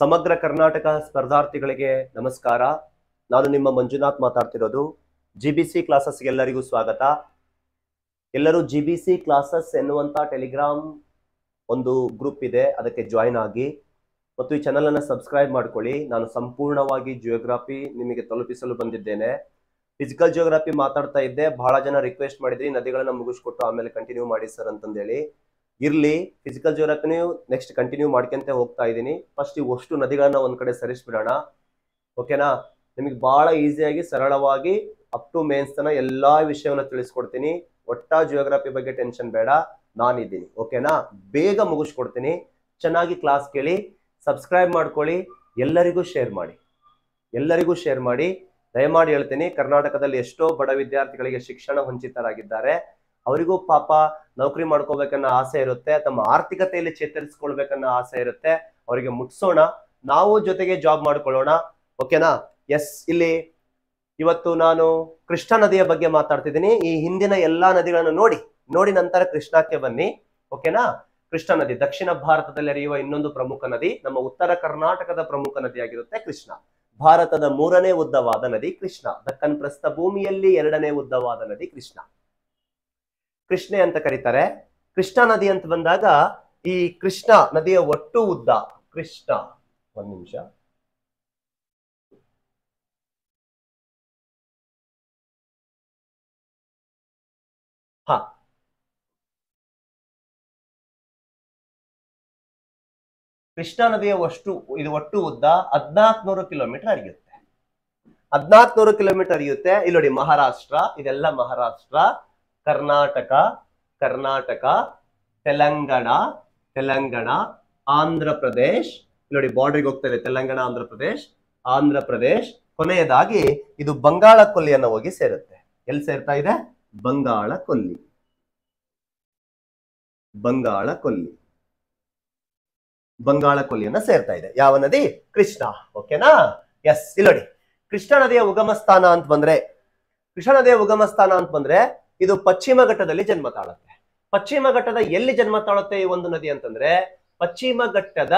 ಸಮಗ್ರ ಕರ್ನಾಟಕ ಸ್ಪರ್ಧಾರ್ಥಿಗಳಿಗೆ ನಮಸ್ಕಾರ ನಾನು ನಿಮ್ಮ ಮಂಜುನಾಥ್ ಮಾತಾಡ್ತಿರೋದು ಜಿ ಬಿ ಸಿ ಎಲ್ಲರಿಗೂ ಸ್ವಾಗತ ಎಲ್ಲರೂ ಜಿ ಬಿ ಸಿ ಕ್ಲಾಸಸ್ ಎನ್ನುವಂಥ ಟೆಲಿಗ್ರಾಮ್ ಒಂದು ಗ್ರೂಪ್ ಇದೆ ಅದಕ್ಕೆ ಜಾಯಿನ್ ಆಗಿ ಮತ್ತು ಈ ಚಾನಲನ್ನು ಸಬ್ಸ್ಕ್ರೈಬ್ ಮಾಡ್ಕೊಳ್ಳಿ ನಾನು ಸಂಪೂರ್ಣವಾಗಿ ಜಿಯೋಗ್ರಫಿ ನಿಮಗೆ ತಲುಪಿಸಲು ಬಂದಿದ್ದೇನೆ ಫಿಸಿಕಲ್ ಜಿಯೋಗ್ರಫಿ ಮಾತಾಡ್ತಾ ಇದ್ದೆ ಬಹಳ ಜನ ರಿಕ್ವೆಸ್ಟ್ ಮಾಡಿದ್ರಿ ನದಿಗಳನ್ನು ಮುಗಿಸ್ಕೊಟ್ಟು ಆಮೇಲೆ ಕಂಟಿನ್ಯೂ ಮಾಡಿ ಸರ್ ಅಂತಂದೇಳಿ ಇರಲಿ ಫಿಸಿಕಲ್ ಜಿಯೋಗ್ರಫಿನೂ ನೆಕ್ಸ್ಟ್ ಕಂಟಿನ್ಯೂ ಮಾಡ್ಕೊಂತ ಹೋಗ್ತಾ ಇದ್ದೀನಿ ಫಸ್ಟ್ ಇವಷ್ಟು ಅಷ್ಟು ನದಿಗಳನ್ನ ಒಂದು ಕಡೆ ಸರಿಸ್ಬಿಡೋಣ ಓಕೆನಾ ನಿಮಗೆ ಭಾಳ ಈಸಿಯಾಗಿ ಸರಳವಾಗಿ ಅಪ್ ಟು ಮೇನ್ಸ್ ತನ ಎಲ್ಲ ವಿಷಯವನ್ನು ತಿಳಿಸ್ಕೊಡ್ತೀನಿ ಒಟ್ಟ ಜಿಯೋಗ್ರಫಿ ಬಗ್ಗೆ ಟೆನ್ಷನ್ ಬೇಡ ನಾನಿದ್ದೀನಿ ಓಕೆನಾ ಬೇಗ ಮುಗಿಸ್ಕೊಡ್ತೀನಿ ಚೆನ್ನಾಗಿ ಕ್ಲಾಸ್ ಕೇಳಿ ಸಬ್ಸ್ಕ್ರೈಬ್ ಮಾಡ್ಕೊಳ್ಳಿ ಎಲ್ಲರಿಗೂ ಶೇರ್ ಮಾಡಿ ಎಲ್ಲರಿಗೂ ಶೇರ್ ಮಾಡಿ ದಯಮಾಡಿ ಹೇಳ್ತೀನಿ ಕರ್ನಾಟಕದಲ್ಲಿ ಎಷ್ಟೋ ಬಡ ವಿದ್ಯಾರ್ಥಿಗಳಿಗೆ ಶಿಕ್ಷಣ ವಂಚಿತರಾಗಿದ್ದಾರೆ ಅವರಿಗೂ ಪಾಪ ನೌಕರಿ ಮಾಡ್ಕೋಬೇಕನ್ನೋ ಆಸೆ ಇರುತ್ತೆ ತಮ್ಮ ಆರ್ಥಿಕತೆಯಲ್ಲಿ ಚೇತರಿಸ್ಕೊಳ್ಬೇಕನ್ನೋ ಆಸೆ ಇರುತ್ತೆ ಅವರಿಗೆ ಮುಟ್ಸೋಣ ನಾವು ಜೊತೆಗೆ ಜಾಬ್ ಮಾಡ್ಕೊಳ್ಳೋಣ ಓಕೆನಾ ಎಸ್ ಇಲ್ಲಿ ಇವತ್ತು ನಾನು ಕೃಷ್ಣಾ ನದಿಯ ಬಗ್ಗೆ ಮಾತಾಡ್ತಿದ್ದೀನಿ ಈ ಹಿಂದಿನ ಎಲ್ಲಾ ನದಿಗಳನ್ನು ನೋಡಿ ನೋಡಿ ನಂತರ ಕೃಷ್ಣಕ್ಕೆ ಬನ್ನಿ ಓಕೆನಾ ಕೃಷ್ಣಾ ನದಿ ದಕ್ಷಿಣ ಭಾರತದಲ್ಲಿ ಹರಿಯುವ ಇನ್ನೊಂದು ಪ್ರಮುಖ ನದಿ ನಮ್ಮ ಉತ್ತರ ಕರ್ನಾಟಕದ ಪ್ರಮುಖ ನದಿಯಾಗಿರುತ್ತೆ ಕೃಷ್ಣ ಭಾರತದ ಮೂರನೇ ಉದ್ದವಾದ ನದಿ ಕೃಷ್ಣ ದಕ್ಕನ್ ಪ್ರಸ್ಥ ಭೂಮಿಯಲ್ಲಿ ಎರಡನೇ ಉದ್ದವಾದ ನದಿ ಕೃಷ್ಣ ಕೃಷ್ಣೆ ಅಂತ ಕರೀತಾರೆ ಕೃಷ್ಣಾ ನದಿ ಅಂತ ಬಂದಾಗ ಈ ಕೃಷ್ಣ ನದಿಯ ಒಟ್ಟು ಉದ್ದ ಕೃಷ್ಣ ಒಂದ್ ನಿಮಿಷ ಹ ಕೃಷ್ಣಾ ನದಿಯ ಅಷ್ಟು ಇದು ಒಟ್ಟು ಉದ್ದ ನೂರು ಕಿಲೋಮೀಟರ್ ಅರಿಯುತ್ತೆ ನೂರು ಕಿಲೋಮೀಟರ್ ಅರಿಯುತ್ತೆ ಇಲ್ಲಿ ನೋಡಿ ಮಹಾರಾಷ್ಟ್ರ ಇದೆಲ್ಲ ಮಹಾರಾಷ್ಟ್ರ ಕರ್ನಾಟಕ ಕರ್ನಾಟಕ ತೆಲಂಗಾಣ ತೆಲಂಗಾಣ ಆಂಧ್ರ ಪ್ರದೇಶ್ ನೋಡಿ ಬಾರ್ಡರ್ಗೆ ಇದೆ ತೆಲಂಗಾಣ ಆಂಧ್ರ ಪ್ರದೇಶ್ ಆಂಧ್ರ ಪ್ರದೇಶ್ ಕೊನೆಯದಾಗಿ ಇದು ಬಂಗಾಳ ಕೊಲ್ಲಿಯನ್ನು ಹೋಗಿ ಸೇರುತ್ತೆ ಎಲ್ಲಿ ಸೇರ್ತಾ ಇದೆ ಬಂಗಾಳ ಕೊಲ್ಲಿ ಬಂಗಾಳ ಕೊಲ್ಲಿ ಬಂಗಾಳ ಕೊಲ್ಲಿಯನ್ನ ಸೇರ್ತಾ ಇದೆ ಯಾವ ನದಿ ಕೃಷ್ಣ ಓಕೆನಾ ಎಸ್ ಇಲ್ಲ ನೋಡಿ ಕೃಷ್ಣ ನದಿಯ ಉಗಮ ಸ್ಥಾನ ಅಂತ ಬಂದ್ರೆ ಕೃಷ್ಣ ನದಿಯ ಉಗಮ ಸ್ಥಾನ ಅಂತ ಬಂದ್ರೆ ಇದು ಪಶ್ಚಿಮ ಘಟ್ಟದಲ್ಲಿ ಜನ್ಮ ತಾಳುತ್ತೆ ಪಶ್ಚಿಮ ಘಟ್ಟದ ಎಲ್ಲಿ ಜನ್ಮ ತಾಳುತ್ತೆ ಈ ಒಂದು ನದಿ ಅಂತಂದ್ರೆ ಪಶ್ಚಿಮ ಘಟ್ಟದ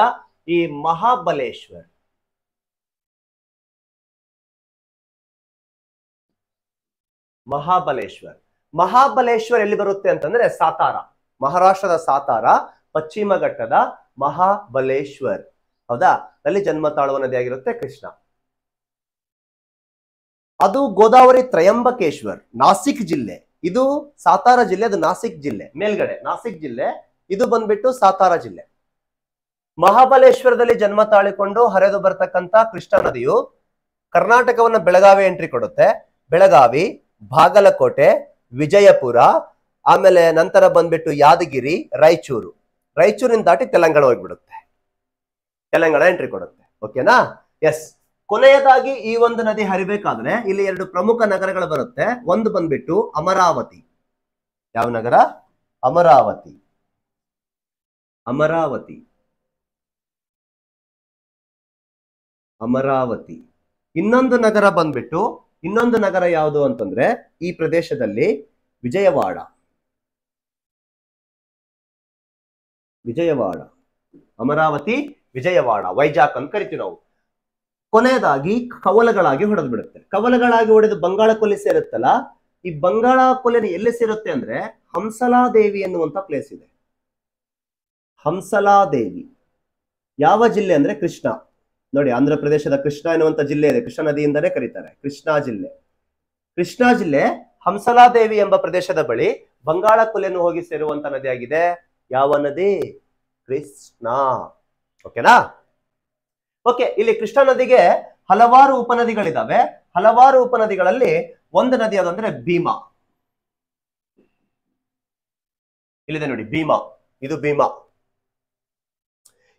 ಈ ಮಹಾಬಲೇಶ್ವರ್ ಮಹಾಬಲೇಶ್ವರ್ ಮಹಾಬಲೇಶ್ವರ್ ಎಲ್ಲಿ ಬರುತ್ತೆ ಅಂತಂದ್ರೆ ಸಾತಾರ ಮಹಾರಾಷ್ಟ್ರದ ಸಾತಾರ ಪಶ್ಚಿಮ ಘಟ್ಟದ ಮಹಾಬಲೇಶ್ವರ್ ಹೌದಾ ಅಲ್ಲಿ ಜನ್ಮ ತಾಳುವ ನದಿಯಾಗಿರುತ್ತೆ ಕೃಷ್ಣ ಅದು ಗೋದಾವರಿ ತ್ರಯಂಬಕೇಶ್ವರ್ ನಾಸಿಕ್ ಜಿಲ್ಲೆ ಇದು ಸಾತಾರ ಜಿಲ್ಲೆ ಅದು ನಾಸಿಕ್ ಜಿಲ್ಲೆ ಮೇಲ್ಗಡೆ ನಾಸಿಕ್ ಜಿಲ್ಲೆ ಇದು ಬಂದ್ಬಿಟ್ಟು ಸಾತಾರ ಜಿಲ್ಲೆ ಮಹಾಬಲೇಶ್ವರದಲ್ಲಿ ಜನ್ಮ ತಾಳಿಕೊಂಡು ಹರಿದು ಬರ್ತಕ್ಕಂತ ಕೃಷ್ಣಾ ನದಿಯು ಕರ್ನಾಟಕವನ್ನ ಬೆಳಗಾವಿ ಎಂಟ್ರಿ ಕೊಡುತ್ತೆ ಬೆಳಗಾವಿ ಬಾಗಲಕೋಟೆ ವಿಜಯಪುರ ಆಮೇಲೆ ನಂತರ ಬಂದ್ಬಿಟ್ಟು ಯಾದಗಿರಿ ರಾಯಚೂರು ರಾಯಚೂರಿನ ದಾಟಿ ತೆಲಂಗಾಣ ಹೋಗ್ಬಿಡುತ್ತೆ ತೆಲಂಗಾಣ ಎಂಟ್ರಿ ಕೊಡುತ್ತೆ ಓಕೆನಾ ಎಸ್ ಕೊನೆಯದಾಗಿ ಈ ಒಂದು ನದಿ ಹರಿಬೇಕಾದ್ರೆ ಇಲ್ಲಿ ಎರಡು ಪ್ರಮುಖ ನಗರಗಳು ಬರುತ್ತೆ ಒಂದು ಬಂದ್ಬಿಟ್ಟು ಅಮರಾವತಿ ಯಾವ ನಗರ ಅಮರಾವತಿ ಅಮರಾವತಿ ಅಮರಾವತಿ ಇನ್ನೊಂದು ನಗರ ಬಂದ್ಬಿಟ್ಟು ಇನ್ನೊಂದು ನಗರ ಯಾವುದು ಅಂತಂದ್ರೆ ಈ ಪ್ರದೇಶದಲ್ಲಿ ವಿಜಯವಾಡ ವಿಜಯವಾಡ ಅಮರಾವತಿ ವಿಜಯವಾಡ ವೈಜಾಕ್ ಅಂತ ಕರಿತೀವಿ ನಾವು ಕೊನೆಯದಾಗಿ ಕವಲಗಳಾಗಿ ಹೊಡೆದು ಬಿಡುತ್ತೆ ಕವಲಗಳಾಗಿ ಹೊಡೆದು ಬಂಗಾಳ ಕೊಲೆ ಸೇರುತ್ತಲ್ಲ ಈ ಬಂಗಾಳ ಕೊಲೆ ಎಲ್ಲಿ ಸೇರುತ್ತೆ ಅಂದ್ರೆ ಹಂಸಲಾದೇವಿ ಎನ್ನುವಂತ ಪ್ಲೇಸ್ ಇದೆ ಹಂಸಲಾದೇವಿ ಯಾವ ಜಿಲ್ಲೆ ಅಂದ್ರೆ ಕೃಷ್ಣ ನೋಡಿ ಆಂಧ್ರ ಪ್ರದೇಶದ ಕೃಷ್ಣ ಎನ್ನುವಂತ ಜಿಲ್ಲೆ ಇದೆ ಕೃಷ್ಣ ನದಿಯಿಂದಲೇ ಕರೀತಾರೆ ಕೃಷ್ಣಾ ಜಿಲ್ಲೆ ಕೃಷ್ಣಾ ಜಿಲ್ಲೆ ಹಂಸಲಾದೇವಿ ಎಂಬ ಪ್ರದೇಶದ ಬಳಿ ಬಂಗಾಳ ಕೊಲೆಯನ್ನು ಹೋಗಿ ಸೇರುವಂತ ನದಿಯಾಗಿದೆ ಯಾವ ನದಿ ಕೃಷ್ಣ ಓಕೆನಾ ಓಕೆ ಇಲ್ಲಿ ಕೃಷ್ಣಾ ನದಿಗೆ ಹಲವಾರು ಉಪನದಿಗಳಿದಾವೆ ಹಲವಾರು ಉಪನದಿಗಳಲ್ಲಿ ಒಂದು ನದಿ ಯಾವ್ದಂದ್ರೆ ಭೀಮಾ ಇಲ್ಲಿದೆ ನೋಡಿ ಭೀಮಾ ಇದು ಭೀಮಾ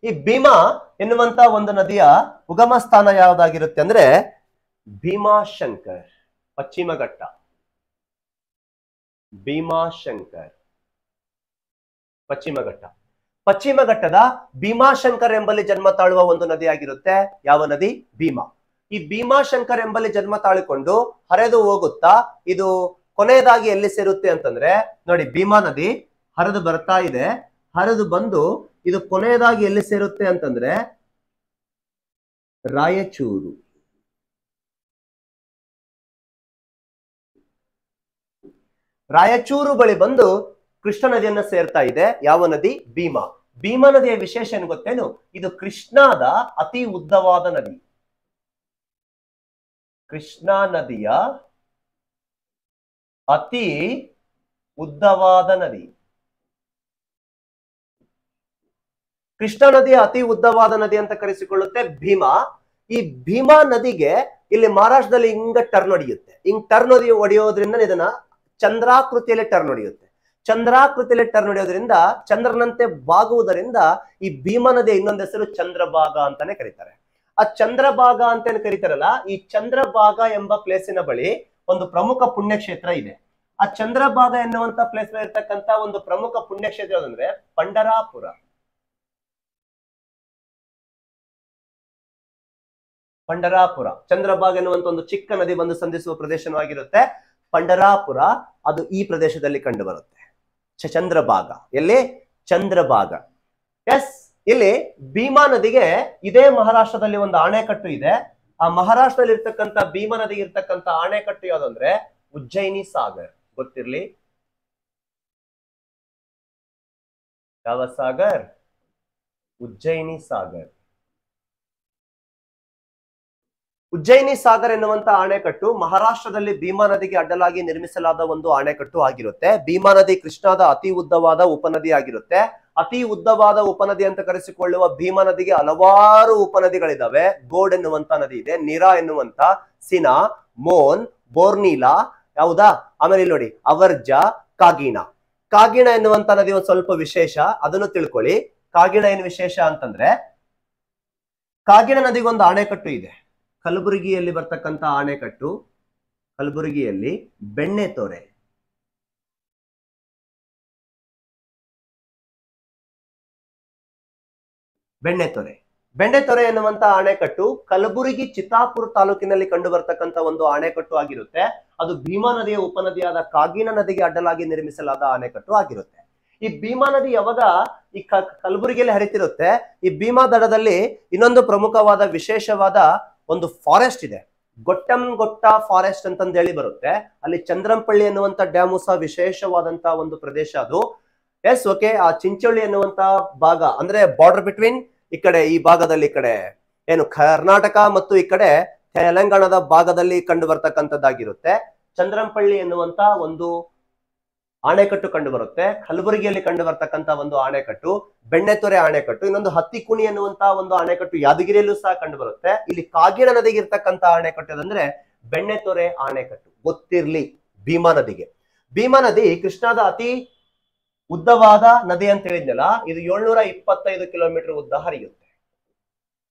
ಈ ಭೀಮಾ ಎನ್ನುವಂತ ಒಂದು ನದಿಯ ಉಗಮ ಸ್ಥಾನ ಯಾವುದಾಗಿರುತ್ತೆ ಅಂದ್ರೆ ಭೀಮಾಶಂಕರ್ ಪಶ್ಚಿಮ ಘಟ್ಟ ಭೀಮಾಶಂಕರ್ ಪಶ್ಚಿಮ ಘಟ್ಟ ಪಶ್ಚಿಮ ಘಟ್ಟದ ಭೀಮಾಶಂಕರ್ ಎಂಬಲ್ಲಿ ಜನ್ಮ ತಾಳುವ ಒಂದು ನದಿಯಾಗಿರುತ್ತೆ ಯಾವ ನದಿ ಭೀಮಾ ಈ ಭೀಮಾಶಂಕರ್ ಎಂಬಲ್ಲಿ ಜನ್ಮ ತಾಳಿಕೊಂಡು ಹರಿದು ಹೋಗುತ್ತಾ ಇದು ಕೊನೆಯದಾಗಿ ಎಲ್ಲಿ ಸೇರುತ್ತೆ ಅಂತಂದ್ರೆ ನೋಡಿ ಭೀಮಾ ನದಿ ಹರಿದು ಬರ್ತಾ ಇದೆ ಹರಿದು ಬಂದು ಇದು ಕೊನೆಯದಾಗಿ ಎಲ್ಲಿ ಸೇರುತ್ತೆ ಅಂತಂದ್ರೆ ರಾಯಚೂರು ರಾಯಚೂರು ಬಳಿ ಬಂದು ಕೃಷ್ಣ ನದಿಯನ್ನ ಸೇರ್ತಾ ಇದೆ ಯಾವ ನದಿ ಭೀಮಾ ಭೀಮಾ ನದಿಯ ವಿಶೇಷ ಏನು ಗೊತ್ತೇನು ಇದು ಕೃಷ್ಣಾದ ಅತಿ ಉದ್ದವಾದ ನದಿ ಕೃಷ್ಣಾ ನದಿಯ ಅತಿ ಉದ್ದವಾದ ನದಿ ಕೃಷ್ಣಾ ನದಿಯ ಅತಿ ಉದ್ದವಾದ ನದಿ ಅಂತ ಕರೆಸಿಕೊಳ್ಳುತ್ತೆ ಭೀಮಾ ಈ ಭೀಮಾ ನದಿಗೆ ಇಲ್ಲಿ ಮಹಾರಾಷ್ಟ್ರದಲ್ಲಿ ಹಿಂಗ ಟರ್ನ್ ಹೊಡೆಯುತ್ತೆ ಹಿಂಗ್ ಟರ್ನ್ ಹೊಡೆಯೋದ್ರಿಂದ ಇದನ್ನ ಚಂದ್ರಾಕೃತಿಯಲ್ಲಿ ಟರ್ನ್ ಹೊಡೆಯುತ್ತೆ ಚಂದ್ರಾಕೃತಿಯಲ್ಲಿ ಟರ್ನ್ ಹೊಡೆಯೋದ್ರಿಂದ ಚಂದ್ರನಂತೆ ಬಾಗುವುದರಿಂದ ಈ ಭೀಮಾ ಇನ್ನೊಂದು ಹೆಸರು ಚಂದ್ರಭಾಗ ಅಂತಾನೆ ಕರೀತಾರೆ ಆ ಚಂದ್ರಭಾಗ ಅಂತ ಏನು ಕರೀತಾರಲ್ಲ ಈ ಚಂದ್ರಭಾಗ ಎಂಬ ಪ್ಲೇಸಿನ ಬಳಿ ಒಂದು ಪ್ರಮುಖ ಪುಣ್ಯಕ್ಷೇತ್ರ ಇದೆ ಆ ಚಂದ್ರಭಾಗ ಎನ್ನುವಂತ ಪ್ಲೇಸ್ ಇರ್ತಕ್ಕಂತ ಒಂದು ಪ್ರಮುಖ ಪುಣ್ಯಕ್ಷೇತ್ರ ಯಾವುದಂದ್ರೆ ಪಂಡರಾಪುರ ಪಂಡರಾಪುರ ಚಂದ್ರಭಾಗ ಎನ್ನುವಂತ ಒಂದು ಚಿಕ್ಕ ನದಿ ಬಂದು ಸಂಧಿಸುವ ಪ್ರದೇಶವಾಗಿರುತ್ತೆ ಪಂಡರಾಪುರ ಅದು ಈ ಪ್ರದೇಶದಲ್ಲಿ ಕಂಡು ಬರುತ್ತೆ ಚಂದ್ರಭಾಗ ಎಲ್ಲಿ ಚಂದ್ರಭಾಗ ಎಸ್ ಇಲ್ಲಿ ಭೀಮಾ ನದಿಗೆ ಇದೇ ಮಹಾರಾಷ್ಟ್ರದಲ್ಲಿ ಒಂದು ಅಣೆಕಟ್ಟು ಇದೆ ಆ ಮಹಾರಾಷ್ಟ್ರದಲ್ಲಿ ಇರ್ತಕ್ಕಂಥ ಭೀಮಾ ನದಿಗೆ ಇರ್ತಕ್ಕಂಥ ಅಣೆಕಟ್ಟು ಯಾವುದಂದ್ರೆ ಉಜ್ಜಯಿನಿ ಸಾಗರ್ ಗೊತ್ತಿರ್ಲಿ ಯಾವ ಸಾಗರ್ ಉಜ್ಜಯಿನಿ ಸಾಗರ್ ಉಜ್ಜಯಿನಿ ಸಾಗರ್ ಎನ್ನುವಂತಹ ಅಣೆಕಟ್ಟು ಮಹಾರಾಷ್ಟ್ರದಲ್ಲಿ ಭೀಮಾ ನದಿಗೆ ಅಡ್ಡಲಾಗಿ ನಿರ್ಮಿಸಲಾದ ಒಂದು ಅಣೆಕಟ್ಟು ಆಗಿರುತ್ತೆ ಭೀಮಾ ನದಿ ಕೃಷ್ಣಾದ ಅತಿ ಉದ್ದವಾದ ಉಪನದಿ ಆಗಿರುತ್ತೆ ಅತಿ ಉದ್ದವಾದ ಉಪನದಿ ಅಂತ ಕರೆಸಿಕೊಳ್ಳುವ ಭೀಮಾ ನದಿಗೆ ಹಲವಾರು ಉಪನದಿಗಳಿದಾವೆ ಗೋಡ್ ಎನ್ನುವಂತ ನದಿ ಇದೆ ನೀರಾ ಎನ್ನುವಂತ ಸಿನಾ ಮೋನ್ ಬೋರ್ನಿಲಾ ಯಾವುದಾ ಆಮೇಲೆ ನೋಡಿ ಅವರ್ಜ ಕಾಗಿಣ ಕಾಗಿಣ ಎನ್ನುವಂತ ನದಿ ಒಂದು ಸ್ವಲ್ಪ ವಿಶೇಷ ಅದನ್ನು ತಿಳ್ಕೊಳ್ಳಿ ಕಾಗಿಣ ಏನು ವಿಶೇಷ ಅಂತಂದ್ರೆ ಕಾಗಿಣ ನದಿಗೊಂದು ಅಣೆಕಟ್ಟು ಇದೆ ಕಲಬುರಗಿಯಲ್ಲಿ ಬರ್ತಕ್ಕಂಥ ಆಣೆಕಟ್ಟು ಕಲಬುರಗಿಯಲ್ಲಿ ತೊರೆ ಬೆಣ್ಣೆ ತೊರೆ ಎನ್ನುವಂತ ಅಣೆಕಟ್ಟು ಕಲಬುರಗಿ ಚಿತ್ತಾಪುರ ತಾಲೂಕಿನಲ್ಲಿ ಕಂಡು ಒಂದು ಆಣೆಕಟ್ಟು ಆಗಿರುತ್ತೆ ಅದು ಭೀಮಾ ನದಿಯ ಉಪನದಿಯಾದ ಕಾಗಿನ ನದಿಗೆ ಅಡ್ಡಲಾಗಿ ನಿರ್ಮಿಸಲಾದ ಆಣೆಕಟ್ಟು ಆಗಿರುತ್ತೆ ಈ ಭೀಮಾ ನದಿ ಯಾವಾಗ ಈ ಕಲಬುರಗಿಯಲ್ಲಿ ಹರಿತಿರುತ್ತೆ ಈ ಭೀಮಾ ದಡದಲ್ಲಿ ಇನ್ನೊಂದು ಪ್ರಮುಖವಾದ ವಿಶೇಷವಾದ ಒಂದು ಫಾರೆಸ್ಟ್ ಇದೆ ಗೊಟ್ಟಂ ಗೊಟ್ಟ ಫಾರೆಸ್ಟ್ ಹೇಳಿ ಬರುತ್ತೆ ಅಲ್ಲಿ ಚಂದ್ರಂಪಳ್ಳಿ ಎನ್ನುವಂತ ಡ್ಯಾಮು ಸಹ ವಿಶೇಷವಾದಂತ ಒಂದು ಪ್ರದೇಶ ಅದು ಎಸ್ ಓಕೆ ಆ ಚಿಂಚೋಳಿ ಎನ್ನುವಂತ ಭಾಗ ಅಂದ್ರೆ ಬಾರ್ಡರ್ ಬಿಟ್ವೀನ್ ಈ ಕಡೆ ಈ ಭಾಗದಲ್ಲಿ ಈ ಕಡೆ ಏನು ಕರ್ನಾಟಕ ಮತ್ತು ಈ ಕಡೆ ತೆಲಂಗಾಣದ ಭಾಗದಲ್ಲಿ ಕಂಡು ಬರ್ತಕ್ಕಂಥದ್ದಾಗಿರುತ್ತೆ ಚಂದ್ರಂಪಳ್ಳಿ ಎನ್ನುವಂತ ಒಂದು ಅಣೆಕಟ್ಟು ಕಂಡು ಬರುತ್ತೆ ಕಲಬುರಗಿಯಲ್ಲಿ ಕಂಡು ಒಂದು ಆಣೆಕಟ್ಟು ಬೆಣ್ಣೆತೊರೆ ಆಣೆಕಟ್ಟು ಇನ್ನೊಂದು ಹತ್ತಿಕುಣಿ ಅನ್ನುವಂತಹ ಒಂದು ಅಣೆಕಟ್ಟು ಯಾದಗಿರಿಯಲ್ಲೂ ಸಹ ಕಂಡು ಬರುತ್ತೆ ಇಲ್ಲಿ ಕಾಗಿಣ ನದಿಗೆ ಇರ್ತಕ್ಕಂತಹ ಅಣೆಕಟ್ಟು ಅಂದ್ರೆ ಬೆಣ್ಣೆತೊರೆ ಆಣೆಕಟ್ಟು ಗೊತ್ತಿರ್ಲಿ ಭೀಮಾ ನದಿಗೆ ಭೀಮಾ ನದಿ ಕೃಷ್ಣಾದ ಅತಿ ಉದ್ದವಾದ ನದಿ ಅಂತ ಹೇಳಿದ್ನಲ್ಲ ಇದು ಏಳ್ನೂರ ಇಪ್ಪತ್ತೈದು ಕಿಲೋಮೀಟರ್ ಉದ್ದ ಹರಿಯುತ್ತೆ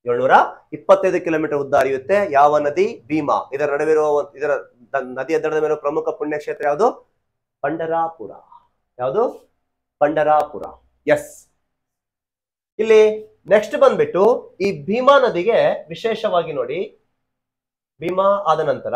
ಏಳ್ನೂರ ಇಪ್ಪತ್ತೈದು ಕಿಲೋಮೀಟರ್ ಉದ್ದ ಹರಿಯುತ್ತೆ ಯಾವ ನದಿ ಭೀಮಾ ಇದರ ನಡುವಿರುವ ಇದರ ನದಿಯ ದಡದ ಮೇಲೆ ಪ್ರಮುಖ ಪುಣ್ಯಕ್ಷೇತ್ರ ಯಾವುದು ಪಂಡರಾಪುರ ಯಾವುದು ಪಂಡರಾಪುರ ಎಸ್ ಇಲ್ಲಿ ನೆಕ್ಸ್ಟ್ ಬಂದ್ಬಿಟ್ಟು ಈ ಭೀಮಾ ನದಿಗೆ ವಿಶೇಷವಾಗಿ ನೋಡಿ ಭೀಮಾ ಆದ ನಂತರ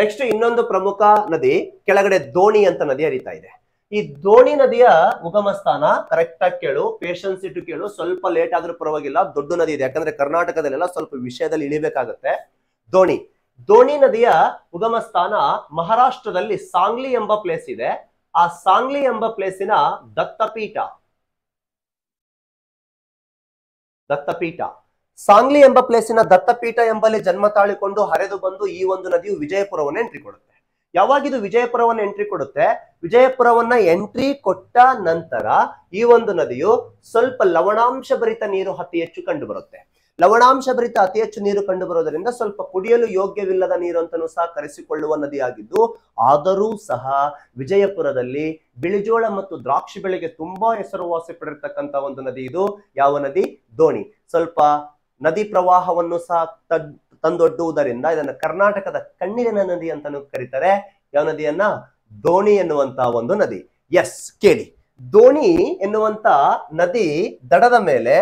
ನೆಕ್ಸ್ಟ್ ಇನ್ನೊಂದು ಪ್ರಮುಖ ನದಿ ಕೆಳಗಡೆ ದೋಣಿ ಅಂತ ನದಿ ಹರಿತಾ ಇದೆ ಈ ದೋಣಿ ನದಿಯ ಉಗಮ ಸ್ಥಾನ ಕರೆಕ್ಟ್ ಆಗಿ ಕೇಳು ಪೇಷನ್ಸ್ ಇಟ್ಟು ಕೇಳು ಸ್ವಲ್ಪ ಲೇಟ್ ಆದ್ರೂ ಪರವಾಗಿಲ್ಲ ದೊಡ್ಡ ನದಿ ಇದೆ ಯಾಕಂದ್ರೆ ಕರ್ನಾಟಕದಲ್ಲೆಲ್ಲ ಸ್ವಲ್ಪ ವಿಷಯದಲ್ಲಿ ಇಳಿಬೇಕಾಗತ್ತೆ ದೋಣಿ ದೋಣಿ ನದಿಯ ಉಗಮ ಸ್ಥಾನ ಮಹಾರಾಷ್ಟ್ರದಲ್ಲಿ ಸಾಂಗ್ಲಿ ಎಂಬ ಪ್ಲೇಸ್ ಇದೆ ಆ ಸಾಂಗ್ಲಿ ಎಂಬ ಪ್ಲೇಸಿನ ದತ್ತಪೀಠ ದತ್ತಪೀಠ ಸಾಂಗ್ಲಿ ಎಂಬ ಪ್ಲೇಸಿನ ದತ್ತಪೀಠ ಎಂಬಲ್ಲಿ ಜನ್ಮ ತಾಳಿಕೊಂಡು ಹರಿದು ಬಂದು ಈ ಒಂದು ನದಿಯು ವಿಜಯಪುರವನ್ನು ಎಂಟ್ರಿ ಕೊಡುತ್ತೆ ಯಾವಾಗ ಇದು ವಿಜಯಪುರವನ್ನ ಎಂಟ್ರಿ ಕೊಡುತ್ತೆ ವಿಜಯಪುರವನ್ನ ಎಂಟ್ರಿ ಕೊಟ್ಟ ನಂತರ ಈ ಒಂದು ನದಿಯು ಸ್ವಲ್ಪ ಲವಣಾಂಶ ಭರಿತ ನೀರು ಅತಿ ಹೆಚ್ಚು ಕಂಡು ಬರುತ್ತೆ ಲವಣಾಂಶ ಭರಿತ ಅತಿ ಹೆಚ್ಚು ನೀರು ಕಂಡು ಸ್ವಲ್ಪ ಕುಡಿಯಲು ಯೋಗ್ಯವಿಲ್ಲದ ನೀರು ಅಂತಲೂ ಸಹ ಕರೆಸಿಕೊಳ್ಳುವ ನದಿಯಾಗಿದ್ದು ಆದರೂ ಸಹ ವಿಜಯಪುರದಲ್ಲಿ ಬಿಳಿಜೋಳ ಮತ್ತು ದ್ರಾಕ್ಷಿ ಬೆಳೆಗೆ ತುಂಬಾ ಹೆಸರುವಾಸಿ ಪಡಿರ್ತಕ್ಕಂತ ಒಂದು ನದಿ ಇದು ಯಾವ ನದಿ ದೋಣಿ ಸ್ವಲ್ಪ ನದಿ ಪ್ರವಾಹವನ್ನು ಸಹ ತಂದೊಡ್ಡುವುದರಿಂದ ಇದನ್ನು ಕರ್ನಾಟಕದ ಕಣ್ಣಿನ ನದಿ ಅಂತ ಕರೀತಾರೆ ಯಾವ ನದಿಯನ್ನ ದೋಣಿ ಎನ್ನುವಂತಹ ಒಂದು ನದಿ ಎಸ್ ಕೇಳಿ ದೋಣಿ ಎನ್ನುವಂತ ನದಿ ದಡದ ಮೇಲೆ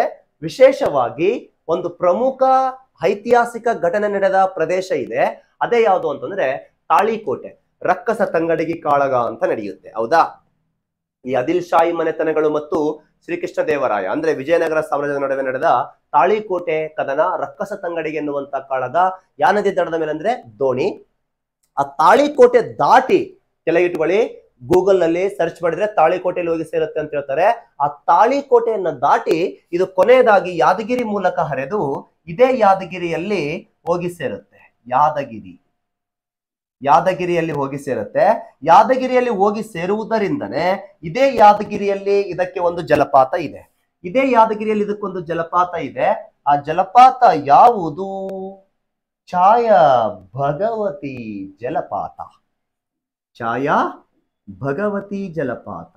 ವಿಶೇಷವಾಗಿ ಒಂದು ಪ್ರಮುಖ ಐತಿಹಾಸಿಕ ಘಟನೆ ನಡೆದ ಪ್ರದೇಶ ಇದೆ ಅದೇ ಯಾವುದು ಅಂತಂದ್ರೆ ತಾಳಿಕೋಟೆ ರಕ್ಕಸ ತಂಗಡಗಿ ಕಾಳಗ ಅಂತ ನಡೆಯುತ್ತೆ ಹೌದಾ ಈ ಅದಿಲ್ ಶಾಹಿ ಮನೆತನಗಳು ಮತ್ತು ಶ್ರೀಕೃಷ್ಣ ದೇವರಾಯ ಅಂದ್ರೆ ವಿಜಯನಗರ ಸಾಮ್ರಾಜ್ಯದ ನಡುವೆ ನಡೆದ ತಾಳಿಕೋಟೆ ಕದನ ರಕ್ಕಸ ತಂಗಡಿಗೆ ಎನ್ನುವಂತ ಕಾಳಗ ಯಾನದಿ ನದಿ ದಡದ ಮೇಲೆ ಅಂದ್ರೆ ದೋಣಿ ಆ ತಾಳಿಕೋಟೆ ದಾಟಿ ಇಟ್ಟುಕೊಳ್ಳಿ ಗೂಗಲ್ ನಲ್ಲಿ ಸರ್ಚ್ ಮಾಡಿದ್ರೆ ತಾಳಿಕೋಟೆಯಲ್ಲಿ ಹೋಗಿ ಸೇರುತ್ತೆ ಅಂತ ಹೇಳ್ತಾರೆ ಆ ತಾಳಿಕೋಟೆಯನ್ನ ದಾಟಿ ಇದು ಕೊನೆಯದಾಗಿ ಯಾದಗಿರಿ ಮೂಲಕ ಹರಿದು ಇದೇ ಯಾದಗಿರಿಯಲ್ಲಿ ಹೋಗಿ ಸೇರುತ್ತೆ ಯಾದಗಿರಿ ಯಾದಗಿರಿಯಲ್ಲಿ ಹೋಗಿ ಸೇರುತ್ತೆ ಯಾದಗಿರಿಯಲ್ಲಿ ಹೋಗಿ ಸೇರುವುದರಿಂದನೇ ಇದೇ ಯಾದಗಿರಿಯಲ್ಲಿ ಇದಕ್ಕೆ ಒಂದು ಜಲಪಾತ ಇದೆ ಇದೇ ಯಾದಗಿರಿಯಲ್ಲಿ ಇದಕ್ಕೊಂದು ಜಲಪಾತ ಇದೆ ಆ ಜಲಪಾತ ಯಾವುದು ಛಾಯಾ ಭಗವತಿ ಜಲಪಾತ ಛಾಯಾ ಭಗವತಿ ಜಲಪಾತ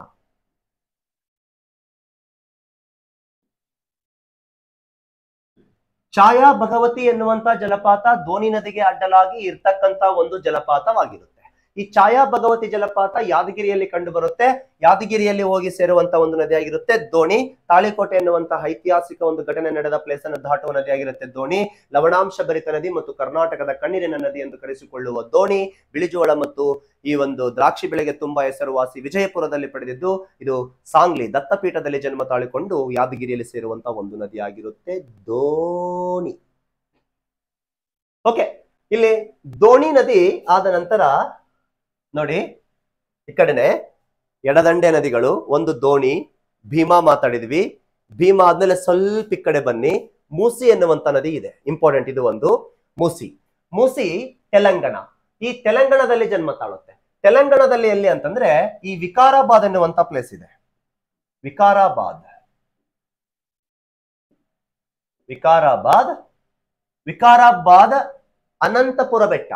ಛಾಯಾ ಭಗವತಿ ಎನ್ನುವಂತ ಜಲಪಾತ ಧೋನಿ ನದಿಗೆ ಅಡ್ಡಲಾಗಿ ಇರ್ತಕ್ಕಂತ ಒಂದು ಜಲಪಾತವಾಗಿರುತ್ತೆ ಈ ಛಾಯಾ ಭಗವತಿ ಜಲಪಾತ ಯಾದಗಿರಿಯಲ್ಲಿ ಕಂಡು ಬರುತ್ತೆ ಯಾದಗಿರಿಯಲ್ಲಿ ಹೋಗಿ ಸೇರುವಂತ ಒಂದು ನದಿಯಾಗಿರುತ್ತೆ ದೋಣಿ ತಾಳಿಕೋಟೆ ಎನ್ನುವಂತಹ ಐತಿಹಾಸಿಕ ಒಂದು ಘಟನೆ ನಡೆದ ಪ್ಲೇಸ್ ಅನ್ನು ದಾಟುವ ನದಿಯಾಗಿರುತ್ತೆ ದೋಣಿ ಲವಣಾಂಶ ಭರಿತ ನದಿ ಮತ್ತು ಕರ್ನಾಟಕದ ಕಣ್ಣೀರಿನ ನದಿ ಎಂದು ಕರೆಸಿಕೊಳ್ಳುವ ದೋಣಿ ಬಿಳಿಜೋಳ ಮತ್ತು ಈ ಒಂದು ದ್ರಾಕ್ಷಿ ಬೆಳೆಗೆ ತುಂಬಾ ಹೆಸರುವಾಸಿ ವಿಜಯಪುರದಲ್ಲಿ ಪಡೆದಿದ್ದು ಇದು ಸಾಂಗ್ಲಿ ದತ್ತಪೀಠದಲ್ಲಿ ಜನ್ಮ ತಾಳಿಕೊಂಡು ಯಾದಗಿರಿಯಲ್ಲಿ ಸೇರುವಂತಹ ಒಂದು ನದಿಯಾಗಿರುತ್ತೆ ದೋಣಿ ಓಕೆ ಇಲ್ಲಿ ದೋಣಿ ನದಿ ಆದ ನಂತರ ನೋಡಿ ಈ ಕಡೆನೆ ಎಡದಂಡೆ ನದಿಗಳು ಒಂದು ದೋಣಿ ಭೀಮಾ ಮಾತಾಡಿದ್ವಿ ಭೀಮಾ ಆದ್ಮೇಲೆ ಸ್ವಲ್ಪ ಈ ಕಡೆ ಬನ್ನಿ ಮೂಸಿ ಎನ್ನುವಂತ ನದಿ ಇದೆ ಇಂಪಾರ್ಟೆಂಟ್ ಇದು ಒಂದು ಮೂಸಿ ಮೂಸಿ ತೆಲಂಗಾಣ ಈ ತೆಲಂಗಾಣದಲ್ಲಿ ಜನ್ಮ ತಾಳುತ್ತೆ ತೆಲಂಗಾಣದಲ್ಲಿ ಎಲ್ಲಿ ಅಂತಂದ್ರೆ ಈ ವಿಕಾರಾಬಾದ್ ಎನ್ನುವಂತ ಪ್ಲೇಸ್ ಇದೆ ವಿಕಾರಾಬಾದ್ ವಿಕಾರಾಬಾದ್ ವಿಕಾರಾಬಾದ್ ಅನಂತಪುರ ಬೆಟ್ಟ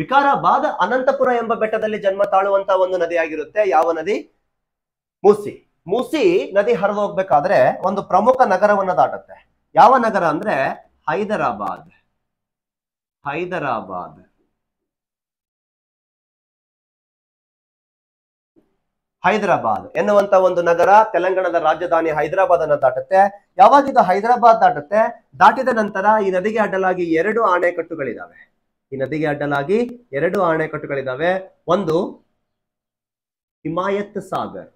ವಿಕಾರಾಬಾದ್ ಅನಂತಪುರ ಎಂಬ ಬೆಟ್ಟದಲ್ಲಿ ಜನ್ಮ ತಾಳುವಂತ ಒಂದು ನದಿಯಾಗಿರುತ್ತೆ ಯಾವ ನದಿ ಮೂಸಿ ಮೂಸಿ ನದಿ ಹರಿದು ಹೋಗ್ಬೇಕಾದ್ರೆ ಒಂದು ಪ್ರಮುಖ ನಗರವನ್ನ ದಾಟುತ್ತೆ ಯಾವ ನಗರ ಅಂದ್ರೆ ಹೈದರಾಬಾದ್ ಹೈದರಾಬಾದ್ ಹೈದರಾಬಾದ್ ಎನ್ನುವಂತ ಒಂದು ನಗರ ತೆಲಂಗಾಣದ ರಾಜಧಾನಿ ಹೈದರಾಬಾದ್ ಅನ್ನ ದಾಟುತ್ತೆ ಯಾವಾಗ ಇದು ಹೈದರಾಬಾದ್ ದಾಟುತ್ತೆ ದಾಟಿದ ನಂತರ ಈ ನದಿಗೆ ಅಡ್ಡಲಾಗಿ ಎರಡು ಆಣೆಕಟ್ಟುಗಳಿದಾವೆ ಈ ನದಿಗೆ ಅಡ್ಡಲಾಗಿ ಎರಡು ಅಣೆಕಟ್ಟುಗಳಿದ್ದಾವೆ ಒಂದು ಹಿಮಾಯತ್ ಸಾಗರ್